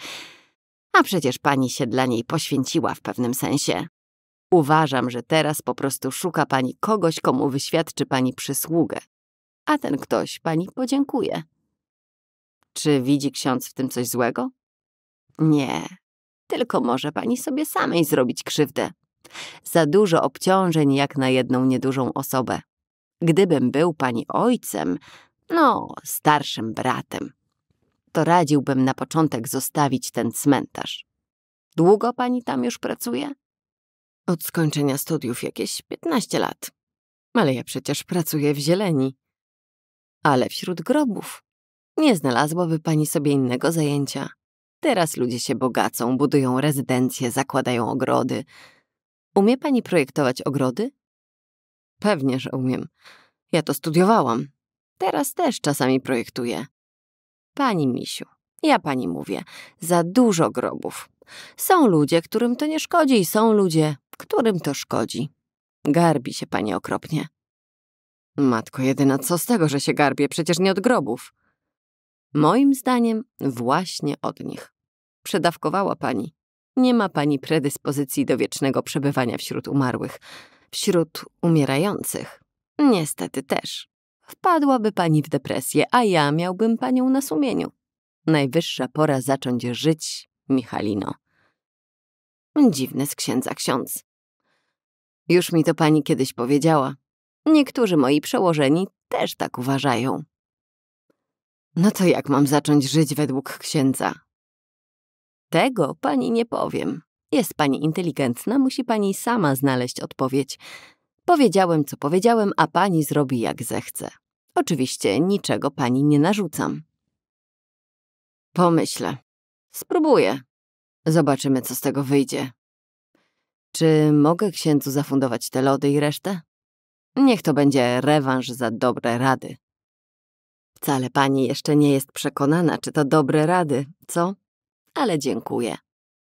A przecież pani się dla niej poświęciła w pewnym sensie. Uważam, że teraz po prostu szuka pani kogoś, komu wyświadczy pani przysługę, a ten ktoś pani podziękuje. Czy widzi ksiądz w tym coś złego? Nie, tylko może pani sobie samej zrobić krzywdę. Za dużo obciążeń jak na jedną niedużą osobę. Gdybym był pani ojcem, no, starszym bratem, to radziłbym na początek zostawić ten cmentarz. Długo pani tam już pracuje? od skończenia studiów jakieś 15 lat. Ale ja przecież pracuję w zieleni. Ale wśród grobów. Nie znalazłaby pani sobie innego zajęcia. Teraz ludzie się bogacą, budują rezydencje, zakładają ogrody. Umie pani projektować ogrody? Pewnie, że umiem. Ja to studiowałam. Teraz też czasami projektuję. Pani misiu, ja pani mówię, za dużo grobów. Są ludzie, którym to nie szkodzi i są ludzie, którym to szkodzi? Garbi się pani okropnie. Matko jedyna, co z tego, że się garbie? Przecież nie od grobów. Moim zdaniem właśnie od nich. Przedawkowała pani. Nie ma pani predyspozycji do wiecznego przebywania wśród umarłych, wśród umierających. Niestety też. Wpadłaby pani w depresję, a ja miałbym panią na sumieniu. Najwyższa pora zacząć żyć, Michalino. Dziwny z księdza ksiądz. Już mi to pani kiedyś powiedziała. Niektórzy moi przełożeni też tak uważają. No to jak mam zacząć żyć według księdza? Tego pani nie powiem. Jest pani inteligentna, musi pani sama znaleźć odpowiedź. Powiedziałem, co powiedziałem, a pani zrobi jak zechce. Oczywiście niczego pani nie narzucam. Pomyślę. Spróbuję. Zobaczymy, co z tego wyjdzie. Czy mogę księdzu zafundować te lody i resztę? Niech to będzie rewanż za dobre rady. Wcale pani jeszcze nie jest przekonana, czy to dobre rady, co? Ale dziękuję.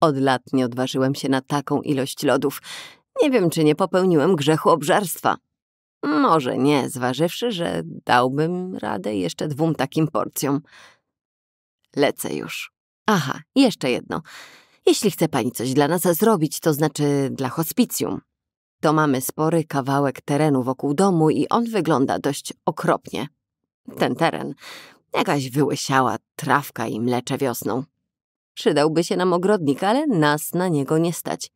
Od lat nie odważyłem się na taką ilość lodów. Nie wiem, czy nie popełniłem grzechu obżarstwa. Może nie, zważywszy, że dałbym radę jeszcze dwóm takim porcjom. Lecę już. Aha, jeszcze jedno. Jeśli chce pani coś dla nas zrobić, to znaczy dla hospicjum, to mamy spory kawałek terenu wokół domu i on wygląda dość okropnie. Ten teren, jakaś wyłysiała trawka i mlecze wiosną. Przydałby się nam ogrodnik, ale nas na niego nie stać.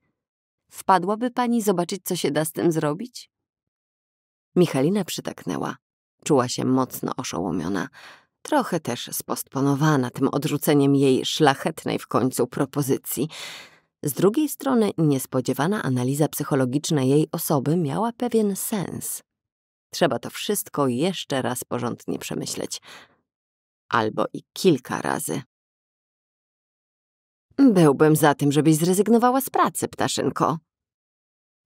Wpadłaby pani zobaczyć, co się da z tym zrobić? Michalina przytaknęła. Czuła się mocno oszołomiona. Trochę też spostponowana tym odrzuceniem jej szlachetnej w końcu propozycji. Z drugiej strony niespodziewana analiza psychologiczna jej osoby miała pewien sens. Trzeba to wszystko jeszcze raz porządnie przemyśleć. Albo i kilka razy. Byłbym za tym, żebyś zrezygnowała z pracy, ptaszynko.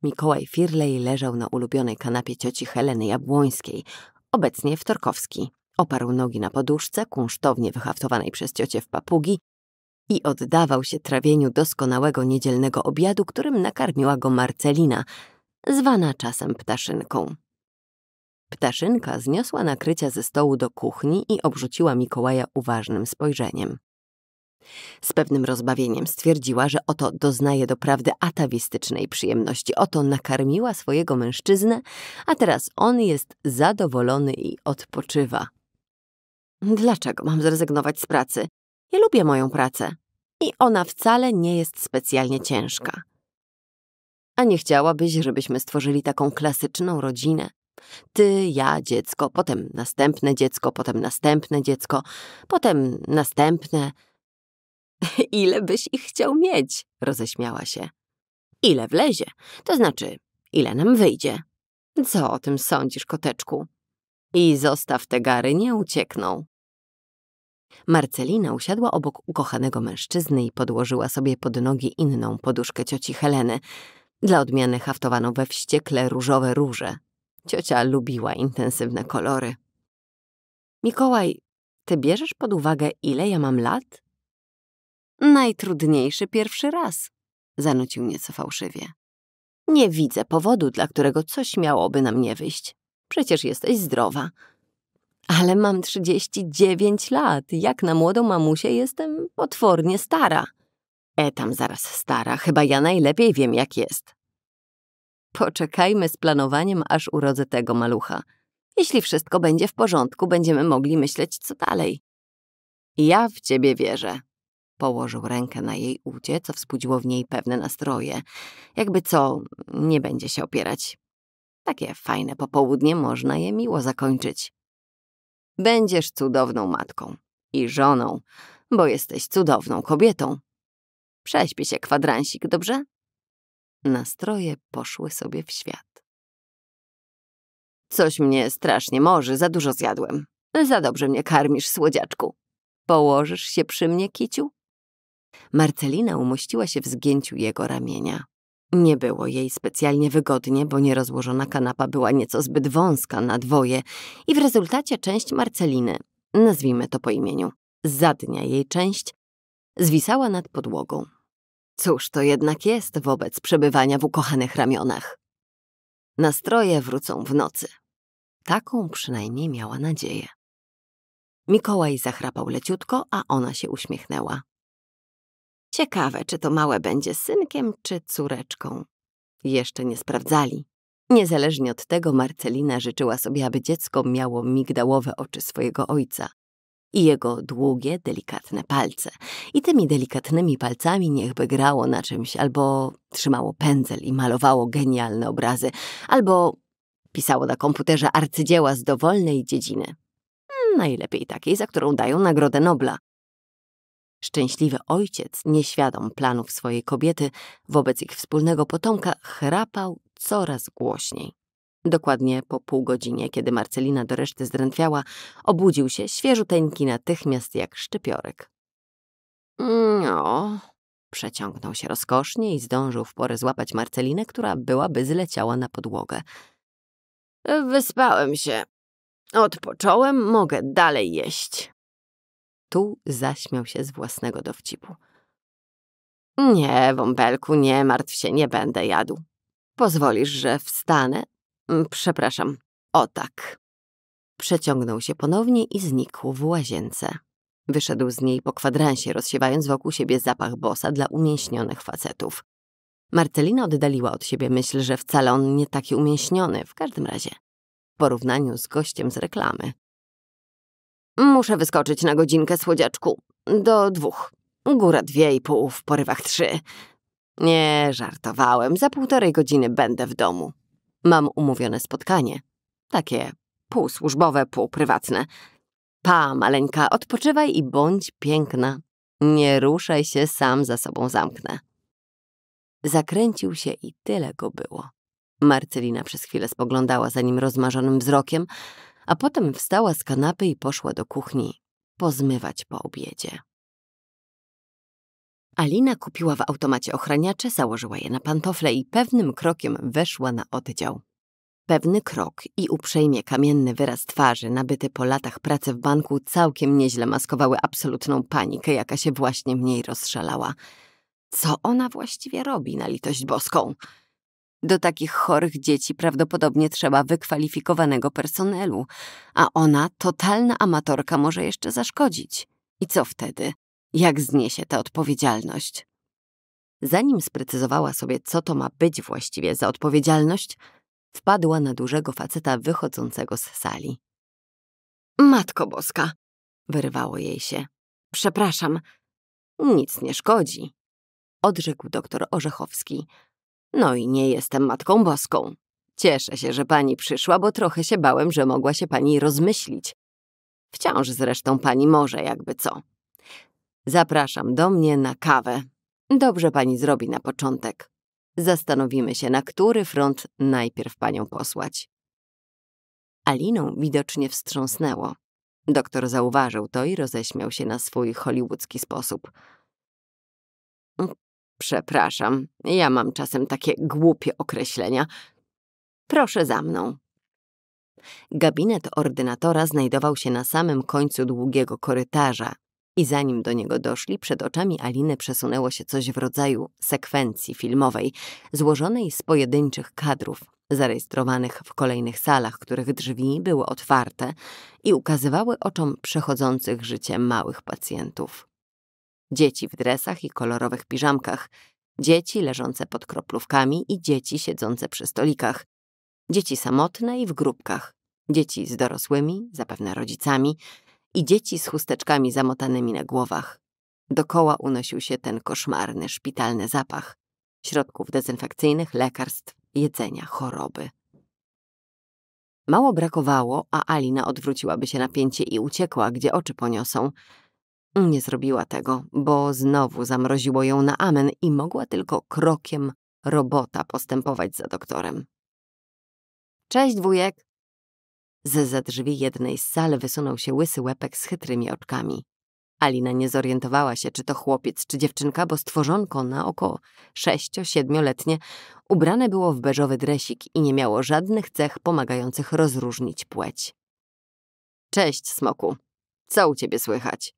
Mikołaj Firlej leżał na ulubionej kanapie cioci Heleny Jabłońskiej, obecnie w Torkowski. Oparł nogi na poduszce, kunsztownie wyhaftowanej przez ciocię w papugi i oddawał się trawieniu doskonałego niedzielnego obiadu, którym nakarmiła go Marcelina, zwana czasem ptaszynką. Ptaszynka zniosła nakrycia ze stołu do kuchni i obrzuciła Mikołaja uważnym spojrzeniem. Z pewnym rozbawieniem stwierdziła, że oto doznaje doprawdy atawistycznej przyjemności, oto nakarmiła swojego mężczyznę, a teraz on jest zadowolony i odpoczywa. Dlaczego mam zrezygnować z pracy? Ja lubię moją pracę. I ona wcale nie jest specjalnie ciężka. A nie chciałabyś, żebyśmy stworzyli taką klasyczną rodzinę? Ty, ja, dziecko, potem następne dziecko, potem następne dziecko, potem następne. Ile byś ich chciał mieć? roześmiała się. Ile wlezie, to znaczy, ile nam wyjdzie. Co o tym sądzisz, koteczku? I zostaw te gary, nie uciekną. Marcelina usiadła obok ukochanego mężczyzny i podłożyła sobie pod nogi inną poduszkę cioci Heleny. Dla odmiany haftowano we wściekle różowe róże. Ciocia lubiła intensywne kolory. Mikołaj, ty bierzesz pod uwagę, ile ja mam lat? Najtrudniejszy pierwszy raz, zanucił nieco fałszywie. Nie widzę powodu, dla którego coś miałoby na mnie wyjść. Przecież jesteś zdrowa. Ale mam 39 lat. Jak na młodą mamusię jestem potwornie stara. E tam zaraz stara, chyba ja najlepiej wiem jak jest. Poczekajmy z planowaniem, aż urodzę tego malucha. Jeśli wszystko będzie w porządku, będziemy mogli myśleć co dalej. Ja w ciebie wierzę. Położył rękę na jej udzie, co wzbudziło w niej pewne nastroje. Jakby co, nie będzie się opierać. Takie fajne popołudnie można je miło zakończyć. Będziesz cudowną matką i żoną, bo jesteś cudowną kobietą. Prześpisz się kwadransik, dobrze? Nastroje poszły sobie w świat. Coś mnie strasznie morzy, za dużo zjadłem. Za dobrze mnie karmisz, słodziaczku. Położysz się przy mnie, kiciu? Marcelina umościła się w zgięciu jego ramienia. Nie było jej specjalnie wygodnie, bo nierozłożona kanapa była nieco zbyt wąska na dwoje i w rezultacie część Marceliny, nazwijmy to po imieniu, zadnia jej część, zwisała nad podłogą. Cóż to jednak jest wobec przebywania w ukochanych ramionach? Nastroje wrócą w nocy. Taką przynajmniej miała nadzieję. Mikołaj zachrapał leciutko, a ona się uśmiechnęła. Ciekawe, czy to małe będzie synkiem czy córeczką. Jeszcze nie sprawdzali. Niezależnie od tego Marcelina życzyła sobie, aby dziecko miało migdałowe oczy swojego ojca i jego długie, delikatne palce. I tymi delikatnymi palcami niechby grało na czymś, albo trzymało pędzel i malowało genialne obrazy, albo pisało na komputerze arcydzieła z dowolnej dziedziny. Najlepiej takiej, za którą dają Nagrodę Nobla. Szczęśliwy ojciec, nieświadom planów swojej kobiety wobec ich wspólnego potomka, chrapał coraz głośniej. Dokładnie po pół godzinie, kiedy Marcelina do reszty zdrętwiała, obudził się świeżuteńki natychmiast jak szczypiorek. No, przeciągnął się rozkosznie i zdążył w porę złapać Marcelinę, która byłaby zleciała na podłogę. Wyspałem się. Odpocząłem, mogę dalej jeść stół, zaśmiał się z własnego dowcipu. Nie, wąbelku, nie martw się, nie będę jadł. Pozwolisz, że wstanę? Mm, przepraszam, o tak. Przeciągnął się ponownie i znikł w łazience. Wyszedł z niej po kwadransie, rozsiewając wokół siebie zapach bosa dla umięśnionych facetów. Marcelina oddaliła od siebie myśl, że wcale on nie taki umięśniony, w każdym razie. W porównaniu z gościem z reklamy. Muszę wyskoczyć na godzinkę, słodziaczku. Do dwóch. Góra dwie i pół, w porywach trzy. Nie, żartowałem. Za półtorej godziny będę w domu. Mam umówione spotkanie. Takie półsłużbowe, półprywatne. Pa, maleńka, odpoczywaj i bądź piękna. Nie ruszaj się, sam za sobą zamknę. Zakręcił się i tyle go było. Marcelina przez chwilę spoglądała za nim rozmarzonym wzrokiem, a potem wstała z kanapy i poszła do kuchni pozmywać po obiedzie. Alina kupiła w automacie ochraniacze, założyła je na pantofle i pewnym krokiem weszła na oddział. Pewny krok i uprzejmie kamienny wyraz twarzy nabyty po latach pracy w banku całkiem nieźle maskowały absolutną panikę, jaka się właśnie w niej rozszalała. Co ona właściwie robi na litość boską? Do takich chorych dzieci prawdopodobnie trzeba wykwalifikowanego personelu, a ona, totalna amatorka, może jeszcze zaszkodzić. I co wtedy? Jak zniesie ta odpowiedzialność? Zanim sprecyzowała sobie, co to ma być właściwie za odpowiedzialność, wpadła na dużego faceta wychodzącego z sali. Matko Boska, wyrwało jej się. Przepraszam, nic nie szkodzi, odrzekł doktor Orzechowski. No i nie jestem Matką Boską. Cieszę się, że pani przyszła, bo trochę się bałem, że mogła się pani rozmyślić. Wciąż zresztą pani może, jakby co. Zapraszam do mnie na kawę. Dobrze pani zrobi na początek. Zastanowimy się, na który front najpierw panią posłać. Aliną widocznie wstrząsnęło. Doktor zauważył to i roześmiał się na swój hollywoodzki sposób. Przepraszam, ja mam czasem takie głupie określenia. Proszę za mną. Gabinet ordynatora znajdował się na samym końcu długiego korytarza i zanim do niego doszli, przed oczami Aliny przesunęło się coś w rodzaju sekwencji filmowej, złożonej z pojedynczych kadrów, zarejestrowanych w kolejnych salach, których drzwi były otwarte i ukazywały oczom przechodzących życie małych pacjentów dzieci w dresach i kolorowych piżamkach, dzieci leżące pod kroplówkami i dzieci siedzące przy stolikach, dzieci samotne i w grupkach, dzieci z dorosłymi, zapewne rodzicami, i dzieci z chusteczkami zamotanymi na głowach. Dokoła unosił się ten koszmarny, szpitalny zapach środków dezynfekcyjnych, lekarstw, jedzenia, choroby. Mało brakowało, a Alina odwróciłaby się na pięcie i uciekła, gdzie oczy poniosą, nie zrobiła tego, bo znowu zamroziło ją na amen i mogła tylko krokiem robota postępować za doktorem. Cześć, wujek! Ze za drzwi jednej z sal wysunął się łysy łepek z chytrymi oczkami. Alina nie zorientowała się, czy to chłopiec, czy dziewczynka, bo stworzonko na około sześcio-siedmioletnie ubrane było w beżowy dresik i nie miało żadnych cech pomagających rozróżnić płeć. Cześć, smoku. Co u ciebie słychać?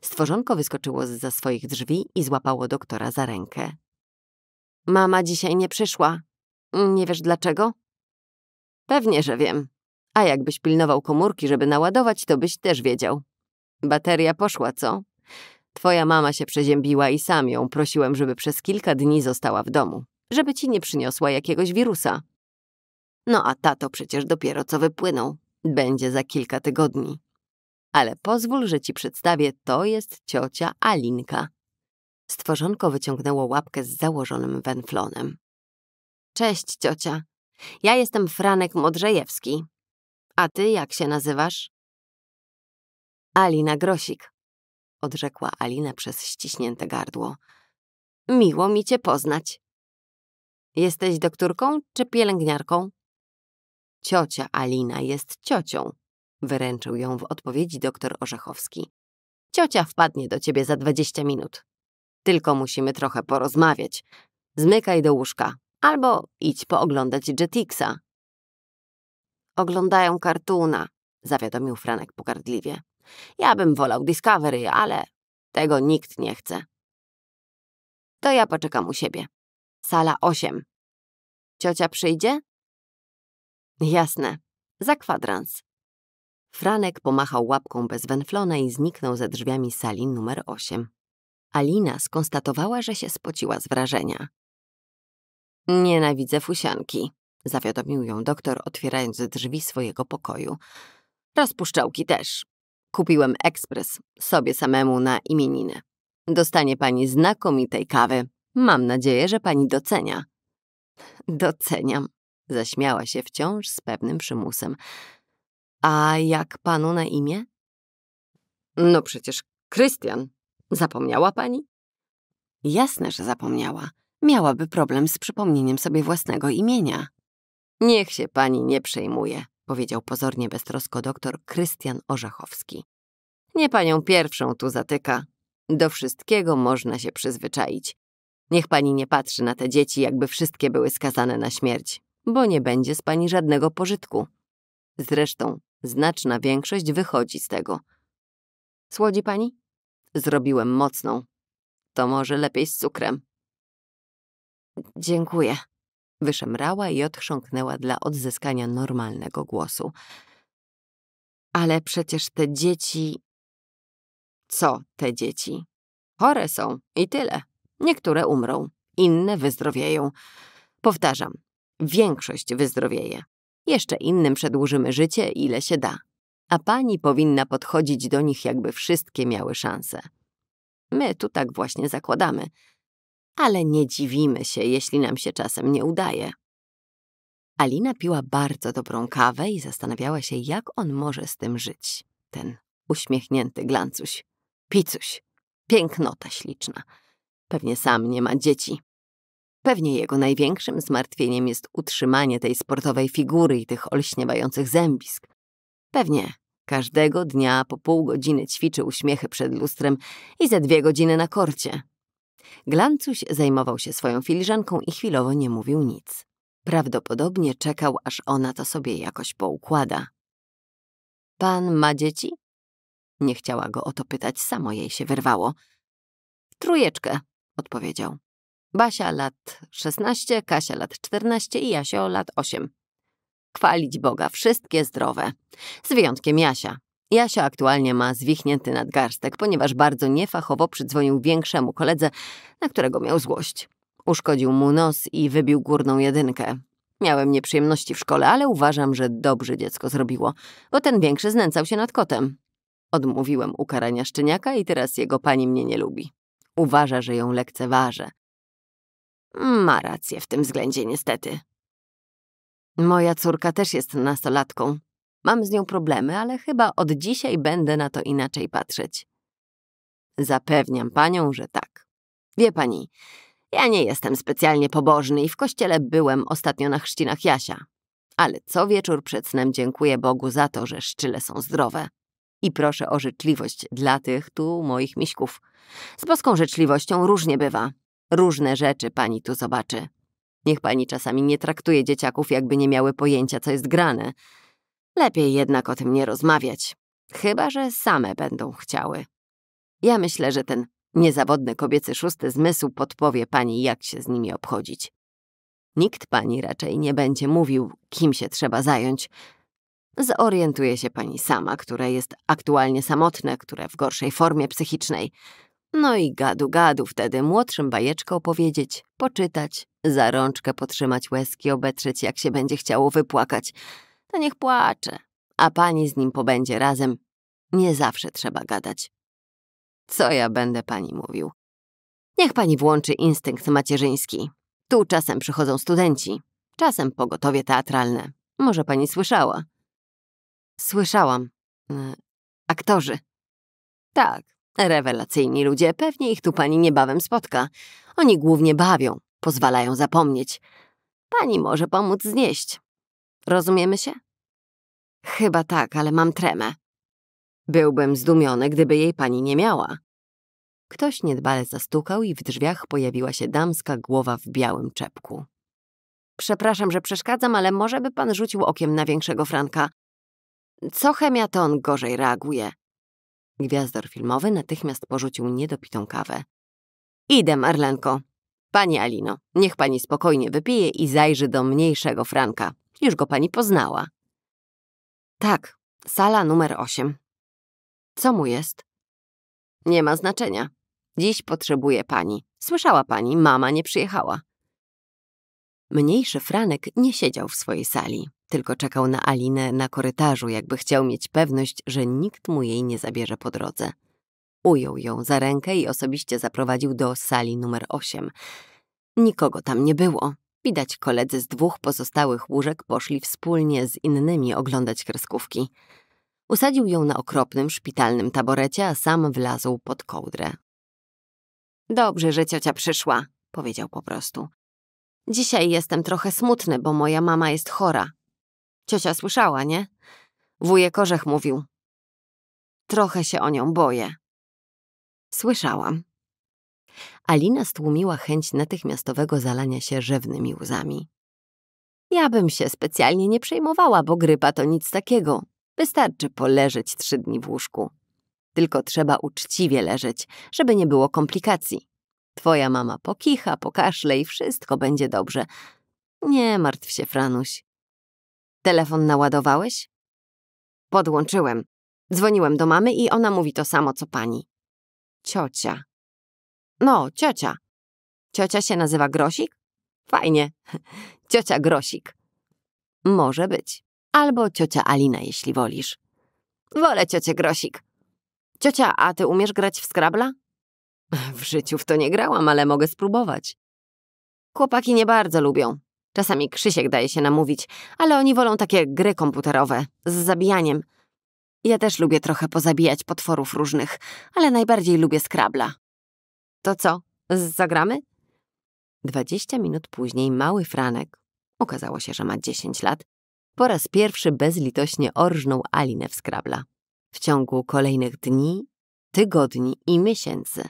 Stworzonko wyskoczyło z za swoich drzwi i złapało doktora za rękę. Mama dzisiaj nie przyszła. Nie wiesz dlaczego? Pewnie, że wiem. A jakbyś pilnował komórki, żeby naładować, to byś też wiedział. Bateria poszła, co? Twoja mama się przeziębiła i sam ją prosiłem, żeby przez kilka dni została w domu, żeby ci nie przyniosła jakiegoś wirusa. No a tato przecież dopiero co wypłynął. Będzie za kilka tygodni ale pozwól, że ci przedstawię, to jest ciocia Alinka. Stworzonko wyciągnęło łapkę z założonym wenflonem. Cześć, ciocia. Ja jestem Franek Modrzejewski. A ty jak się nazywasz? Alina Grosik, odrzekła Alina przez ściśnięte gardło. Miło mi cię poznać. Jesteś doktorką czy pielęgniarką? Ciocia Alina jest ciocią, wyręczył ją w odpowiedzi doktor Orzechowski. Ciocia wpadnie do ciebie za dwadzieścia minut. Tylko musimy trochę porozmawiać. Zmykaj do łóżka albo idź pooglądać Jetixa. Oglądają kartuna, zawiadomił Franek pogardliwie. Ja bym wolał Discovery, ale tego nikt nie chce. To ja poczekam u siebie. Sala 8. Ciocia przyjdzie? Jasne, za kwadrans. Franek pomachał łapką bez wenflona i zniknął za drzwiami sali numer 8. Alina skonstatowała, że się spociła z wrażenia. Nienawidzę fusianki, zawiadomił ją doktor, otwierając drzwi swojego pokoju. Rozpuszczałki też. Kupiłem ekspres sobie samemu na imieniny. Dostanie pani znakomitej kawy. Mam nadzieję, że pani docenia. Doceniam, zaśmiała się wciąż z pewnym przymusem. A jak panu na imię? No przecież Krystian. Zapomniała pani? Jasne, że zapomniała. Miałaby problem z przypomnieniem sobie własnego imienia. Niech się pani nie przejmuje, powiedział pozornie beztrosko doktor Krystian Orzechowski. Nie panią pierwszą tu zatyka. Do wszystkiego można się przyzwyczaić. Niech pani nie patrzy na te dzieci, jakby wszystkie były skazane na śmierć, bo nie będzie z pani żadnego pożytku. Zresztą Znaczna większość wychodzi z tego. Słodzi pani? Zrobiłem mocną. To może lepiej z cukrem. Dziękuję. Wyszemrała i odchrząknęła dla odzyskania normalnego głosu. Ale przecież te dzieci... Co te dzieci? Chore są i tyle. Niektóre umrą, inne wyzdrowieją. Powtarzam, większość wyzdrowieje jeszcze innym przedłużymy życie, ile się da. A pani powinna podchodzić do nich, jakby wszystkie miały szansę. My tu tak właśnie zakładamy. Ale nie dziwimy się, jeśli nam się czasem nie udaje. Alina piła bardzo dobrą kawę i zastanawiała się, jak on może z tym żyć. Ten uśmiechnięty glancuś. Picuś. Pięknota śliczna. Pewnie sam nie ma dzieci. Pewnie jego największym zmartwieniem jest utrzymanie tej sportowej figury i tych olśniewających zębisk. Pewnie każdego dnia po pół godziny ćwiczy uśmiechy przed lustrem i ze dwie godziny na korcie. Glancuś zajmował się swoją filiżanką i chwilowo nie mówił nic. Prawdopodobnie czekał, aż ona to sobie jakoś poukłada. Pan ma dzieci? Nie chciała go o to pytać, samo jej się wyrwało. Trujeczkę, odpowiedział. Basia lat 16, Kasia lat 14 i Jasio lat 8. Chwalić Boga, wszystkie zdrowe. Z wyjątkiem Jasia. Jasia aktualnie ma zwichnięty nadgarstek, ponieważ bardzo niefachowo przydzwonił większemu koledze, na którego miał złość. Uszkodził mu nos i wybił górną jedynkę. Miałem nieprzyjemności w szkole, ale uważam, że dobrze dziecko zrobiło, bo ten większy znęcał się nad kotem. Odmówiłem ukarania szczeniaka i teraz jego pani mnie nie lubi. Uważa, że ją lekceważę. Ma rację w tym względzie, niestety. Moja córka też jest nastolatką. Mam z nią problemy, ale chyba od dzisiaj będę na to inaczej patrzeć. Zapewniam panią, że tak. Wie pani, ja nie jestem specjalnie pobożny i w kościele byłem ostatnio na chrzcinach Jasia. Ale co wieczór przed snem dziękuję Bogu za to, że szczyle są zdrowe. I proszę o życzliwość dla tych tu moich miśków. Z boską życzliwością różnie bywa, Różne rzeczy pani tu zobaczy. Niech pani czasami nie traktuje dzieciaków, jakby nie miały pojęcia, co jest grane. Lepiej jednak o tym nie rozmawiać. Chyba, że same będą chciały. Ja myślę, że ten niezawodny kobiecy szósty zmysł podpowie pani, jak się z nimi obchodzić. Nikt pani raczej nie będzie mówił, kim się trzeba zająć. Zorientuje się pani sama, które jest aktualnie samotne, które w gorszej formie psychicznej. No i gadu gadu wtedy młodszym bajeczkę opowiedzieć, poczytać, za rączkę potrzymać łezki, obetrzeć jak się będzie chciało wypłakać. To niech płacze, a pani z nim pobędzie razem. Nie zawsze trzeba gadać. Co ja będę pani mówił? Niech pani włączy instynkt macierzyński. Tu czasem przychodzą studenci, czasem pogotowie teatralne. Może pani słyszała? Słyszałam. E, aktorzy. Tak, Rewelacyjni ludzie, pewnie ich tu pani niebawem spotka. Oni głównie bawią, pozwalają zapomnieć. Pani może pomóc znieść. Rozumiemy się? Chyba tak, ale mam tremę. Byłbym zdumiony, gdyby jej pani nie miała. Ktoś niedbale zastukał i w drzwiach pojawiła się damska głowa w białym czepku. Przepraszam, że przeszkadzam, ale może by pan rzucił okiem na większego Franka. Co chemia, to on gorzej reaguje. Gwiazdor filmowy natychmiast porzucił niedopitą kawę. Idę, Marlenko. Pani Alino, niech pani spokojnie wypije i zajrzy do mniejszego Franka. Już go pani poznała. Tak, sala numer 8. Co mu jest? Nie ma znaczenia. Dziś potrzebuje pani. Słyszała pani, mama nie przyjechała. Mniejszy Franek nie siedział w swojej sali, tylko czekał na Alinę na korytarzu, jakby chciał mieć pewność, że nikt mu jej nie zabierze po drodze. Ujął ją za rękę i osobiście zaprowadził do sali numer 8. Nikogo tam nie było. Widać koledzy z dwóch pozostałych łóżek poszli wspólnie z innymi oglądać kreskówki. Usadził ją na okropnym szpitalnym taborecie, a sam wlazł pod kołdrę. Dobrze, że ciocia przyszła, powiedział po prostu. Dzisiaj jestem trochę smutny, bo moja mama jest chora. Ciocia słyszała, nie? Wujek Orzech mówił. Trochę się o nią boję. Słyszałam. Alina stłumiła chęć natychmiastowego zalania się rzewnymi łzami. Ja bym się specjalnie nie przejmowała, bo grypa to nic takiego. Wystarczy poleżeć trzy dni w łóżku. Tylko trzeba uczciwie leżeć, żeby nie było komplikacji. Twoja mama pokicha, pokaszle i wszystko będzie dobrze. Nie martw się, Franuś. Telefon naładowałeś? Podłączyłem. Dzwoniłem do mamy i ona mówi to samo, co pani. Ciocia. No, ciocia. Ciocia się nazywa Grosik? Fajnie. Ciocia Grosik. Może być. Albo ciocia Alina, jeśli wolisz. Wolę ciocię Grosik. Ciocia, a ty umiesz grać w skrabla? W życiu w to nie grałam, ale mogę spróbować. Chłopaki nie bardzo lubią. Czasami Krzysiek daje się namówić, ale oni wolą takie gry komputerowe, z zabijaniem. Ja też lubię trochę pozabijać potworów różnych, ale najbardziej lubię skrabla. To co, zagramy? Dwadzieścia minut później mały Franek, okazało się, że ma dziesięć lat, po raz pierwszy bezlitośnie orżnął Alinę w skrabla. W ciągu kolejnych dni, tygodni i miesięcy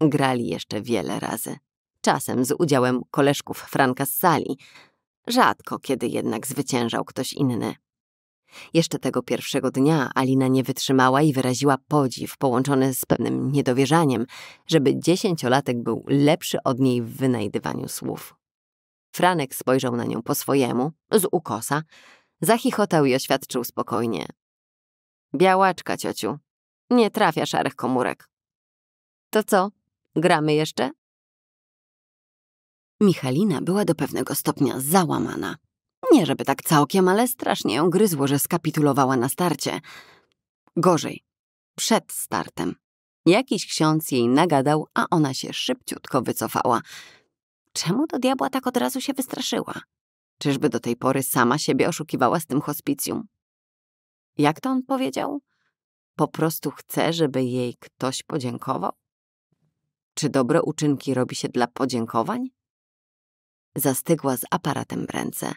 Grali jeszcze wiele razy, czasem z udziałem koleżków Franka z sali, rzadko kiedy jednak zwyciężał ktoś inny. Jeszcze tego pierwszego dnia Alina nie wytrzymała i wyraziła podziw połączony z pewnym niedowierzaniem, żeby dziesięciolatek był lepszy od niej w wynajdywaniu słów. Franek spojrzał na nią po swojemu, z ukosa, zachichotał i oświadczył spokojnie. Białaczka, ciociu, nie trafia szarych komórek. To co, Gramy jeszcze? Michalina była do pewnego stopnia załamana. Nie żeby tak całkiem, ale strasznie ją gryzło, że skapitulowała na starcie. Gorzej. Przed startem. Jakiś ksiądz jej nagadał, a ona się szybciutko wycofała. Czemu do diabła tak od razu się wystraszyła? Czyżby do tej pory sama siebie oszukiwała z tym hospicjum? Jak to on powiedział? Po prostu chce, żeby jej ktoś podziękował? Czy dobre uczynki robi się dla podziękowań? Zastygła z aparatem w ręce.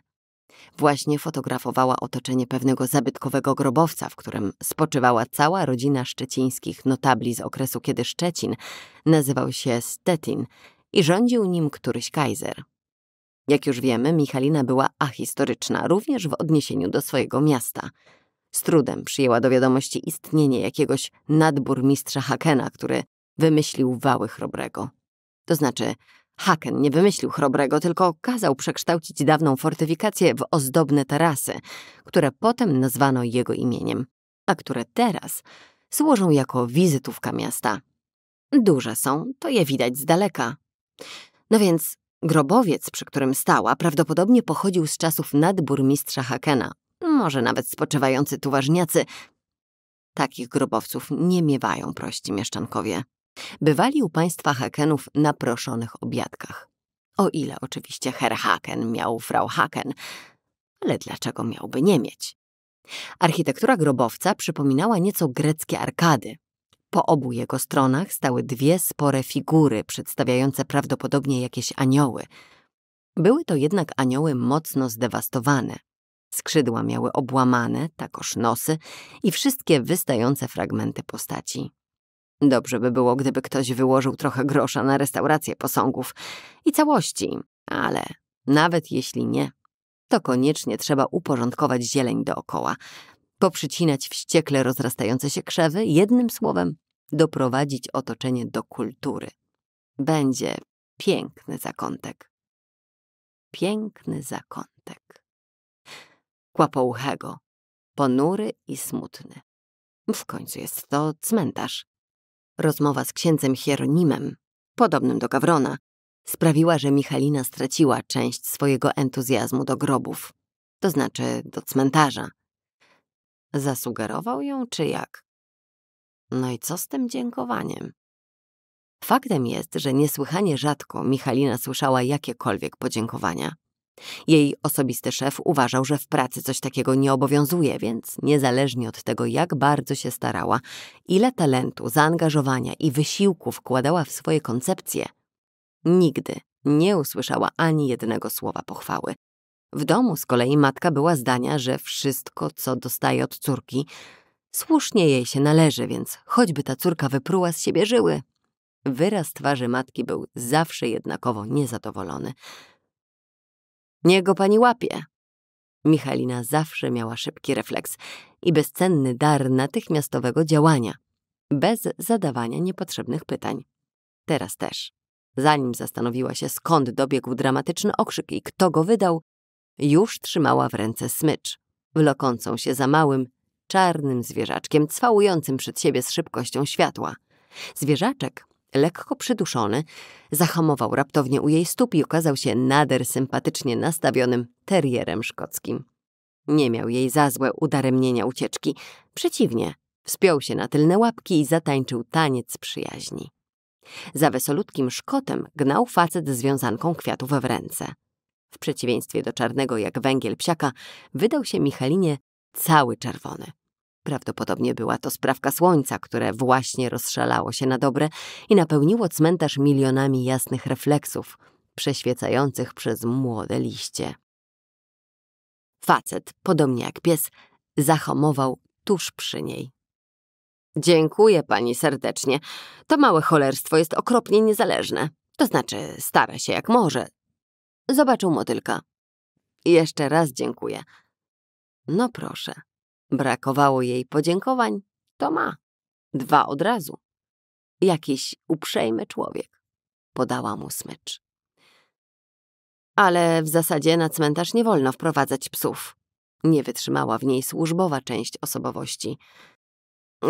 Właśnie fotografowała otoczenie pewnego zabytkowego grobowca, w którym spoczywała cała rodzina szczecińskich notabli z okresu, kiedy Szczecin nazywał się Stettin i rządził nim któryś kajzer. Jak już wiemy, Michalina była ahistoryczna, również w odniesieniu do swojego miasta. Z trudem przyjęła do wiadomości istnienie jakiegoś nadburmistrza Hakena, który wymyślił wały Chrobrego. To znaczy, Haken nie wymyślił Chrobrego, tylko kazał przekształcić dawną fortyfikację w ozdobne tarasy, które potem nazwano jego imieniem, a które teraz służą jako wizytówka miasta. Duże są, to je widać z daleka. No więc grobowiec, przy którym stała, prawdopodobnie pochodził z czasów nadburmistrza Hakena. Może nawet spoczywający tu ważniacy. Takich grobowców nie miewają prości mieszczankowie bywali u państwa Hakenów na proszonych obiadkach. O ile oczywiście Herr Haken miał Frau Haken, ale dlaczego miałby nie mieć? Architektura grobowca przypominała nieco greckie arkady. Po obu jego stronach stały dwie spore figury przedstawiające prawdopodobnie jakieś anioły. Były to jednak anioły mocno zdewastowane. Skrzydła miały obłamane, takoż nosy i wszystkie wystające fragmenty postaci Dobrze by było, gdyby ktoś wyłożył trochę grosza na restaurację posągów i całości, ale nawet jeśli nie, to koniecznie trzeba uporządkować zieleń dookoła, poprzycinać wściekle rozrastające się krzewy, jednym słowem, doprowadzić otoczenie do kultury. Będzie piękny zakątek. Piękny zakątek. Kłapouchego, ponury i smutny. W końcu jest to cmentarz. Rozmowa z księdzem Hieronimem, podobnym do Gawrona, sprawiła, że Michalina straciła część swojego entuzjazmu do grobów, to znaczy do cmentarza. Zasugerował ją, czy jak? No i co z tym dziękowaniem? Faktem jest, że niesłychanie rzadko Michalina słyszała jakiekolwiek podziękowania. Jej osobisty szef uważał, że w pracy coś takiego nie obowiązuje, więc niezależnie od tego, jak bardzo się starała, ile talentu, zaangażowania i wysiłku wkładała w swoje koncepcje, nigdy nie usłyszała ani jednego słowa pochwały. W domu z kolei matka była zdania, że wszystko, co dostaje od córki, słusznie jej się należy, więc choćby ta córka wypruła z siebie żyły. Wyraz twarzy matki był zawsze jednakowo niezadowolony. Niech go pani łapie. Michalina zawsze miała szybki refleks i bezcenny dar natychmiastowego działania, bez zadawania niepotrzebnych pytań. Teraz też. Zanim zastanowiła się, skąd dobiegł dramatyczny okrzyk i kto go wydał, już trzymała w ręce smycz, wlokącą się za małym, czarnym zwierzaczkiem, cwałującym przed siebie z szybkością światła. Zwierzaczek lekko przyduszony, zahamował raptownie u jej stóp i okazał się nader sympatycznie nastawionym terierem szkockim. Nie miał jej za złe udaremnienia ucieczki. Przeciwnie, wspiął się na tylne łapki i zatańczył taniec przyjaźni. Za wesolutkim szkotem gnał facet związanką kwiatów w ręce. W przeciwieństwie do czarnego jak węgiel psiaka, wydał się Michalinie cały czerwony. Prawdopodobnie była to sprawka słońca, które właśnie rozszalało się na dobre i napełniło cmentarz milionami jasnych refleksów, przeświecających przez młode liście. Facet, podobnie jak pies, zahamował tuż przy niej. Dziękuję pani serdecznie. To małe cholerstwo jest okropnie niezależne. To znaczy, stara się jak może. Zobaczył motylka. Jeszcze raz dziękuję. No proszę. Brakowało jej podziękowań, to ma. Dwa od razu. Jakiś uprzejmy człowiek. Podała mu smycz. Ale w zasadzie na cmentarz nie wolno wprowadzać psów. Nie wytrzymała w niej służbowa część osobowości.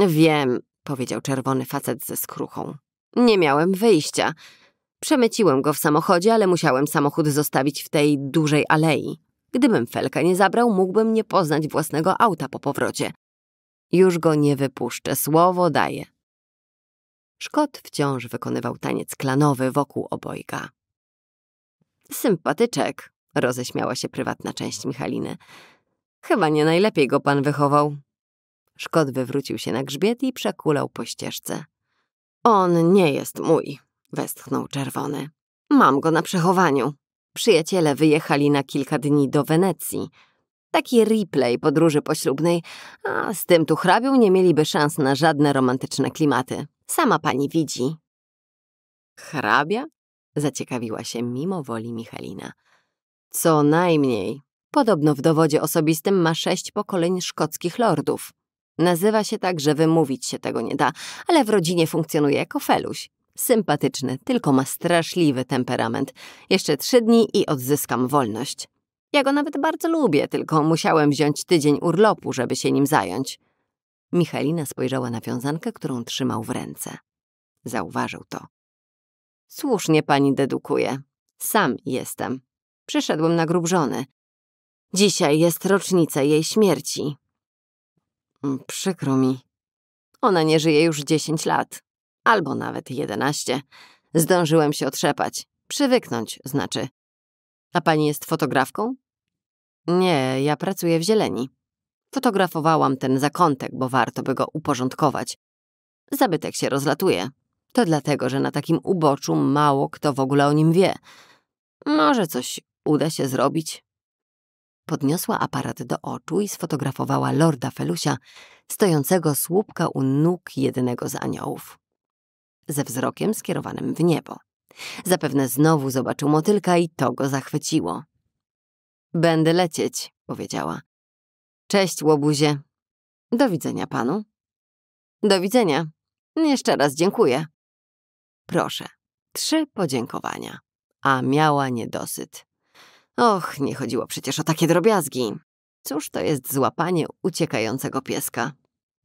Wiem, powiedział czerwony facet ze skruchą. Nie miałem wyjścia. Przemyciłem go w samochodzie, ale musiałem samochód zostawić w tej dużej alei. Gdybym Felka nie zabrał, mógłbym nie poznać własnego auta po powrocie. Już go nie wypuszczę, słowo daję. Szkot wciąż wykonywał taniec klanowy wokół obojga. Sympatyczek, roześmiała się prywatna część Michaliny. Chyba nie najlepiej go pan wychował. Szkot wywrócił się na grzbiet i przekulał po ścieżce. On nie jest mój, westchnął czerwony. Mam go na przechowaniu. Przyjaciele wyjechali na kilka dni do Wenecji. Taki replay podróży poślubnej, a z tym tu hrabią nie mieliby szans na żadne romantyczne klimaty. Sama pani widzi. Hrabia? Zaciekawiła się mimo woli Michalina. Co najmniej. Podobno w dowodzie osobistym ma sześć pokoleń szkockich lordów. Nazywa się tak, że wymówić się tego nie da, ale w rodzinie funkcjonuje jako feluś. Sympatyczny, tylko ma straszliwy temperament. Jeszcze trzy dni i odzyskam wolność. Ja go nawet bardzo lubię, tylko musiałem wziąć tydzień urlopu, żeby się nim zająć. Michalina spojrzała na wiązankę, którą trzymał w ręce. Zauważył to. Słusznie pani dedukuje. Sam jestem. Przyszedłem na grób żony. Dzisiaj jest rocznica jej śmierci. Mm, przykro mi. Ona nie żyje już dziesięć lat albo nawet jedenaście. Zdążyłem się otrzepać. Przywyknąć, znaczy. A pani jest fotografką? Nie, ja pracuję w zieleni. Fotografowałam ten zakątek, bo warto by go uporządkować. Zabytek się rozlatuje. To dlatego, że na takim uboczu mało kto w ogóle o nim wie. Może coś uda się zrobić. Podniosła aparat do oczu i sfotografowała lorda Felusia, stojącego słupka u nóg jednego z aniołów ze wzrokiem skierowanym w niebo. Zapewne znowu zobaczył motylka i to go zachwyciło. Będę lecieć, powiedziała. Cześć, łobuzie. Do widzenia panu. Do widzenia. Jeszcze raz dziękuję. Proszę, trzy podziękowania. A miała niedosyt. Och, nie chodziło przecież o takie drobiazgi. Cóż to jest złapanie uciekającego pieska?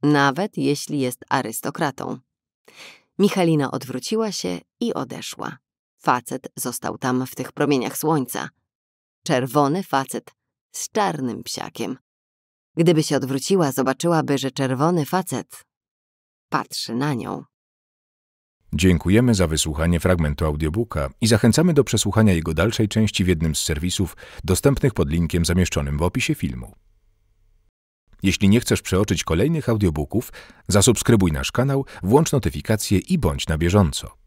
Nawet jeśli jest arystokratą. Michalina odwróciła się i odeszła. Facet został tam w tych promieniach słońca. Czerwony facet z czarnym psiakiem. Gdyby się odwróciła, zobaczyłaby, że czerwony facet patrzy na nią. Dziękujemy za wysłuchanie fragmentu audiobooka i zachęcamy do przesłuchania jego dalszej części w jednym z serwisów dostępnych pod linkiem zamieszczonym w opisie filmu. Jeśli nie chcesz przeoczyć kolejnych audiobooków, zasubskrybuj nasz kanał, włącz notyfikacje i bądź na bieżąco.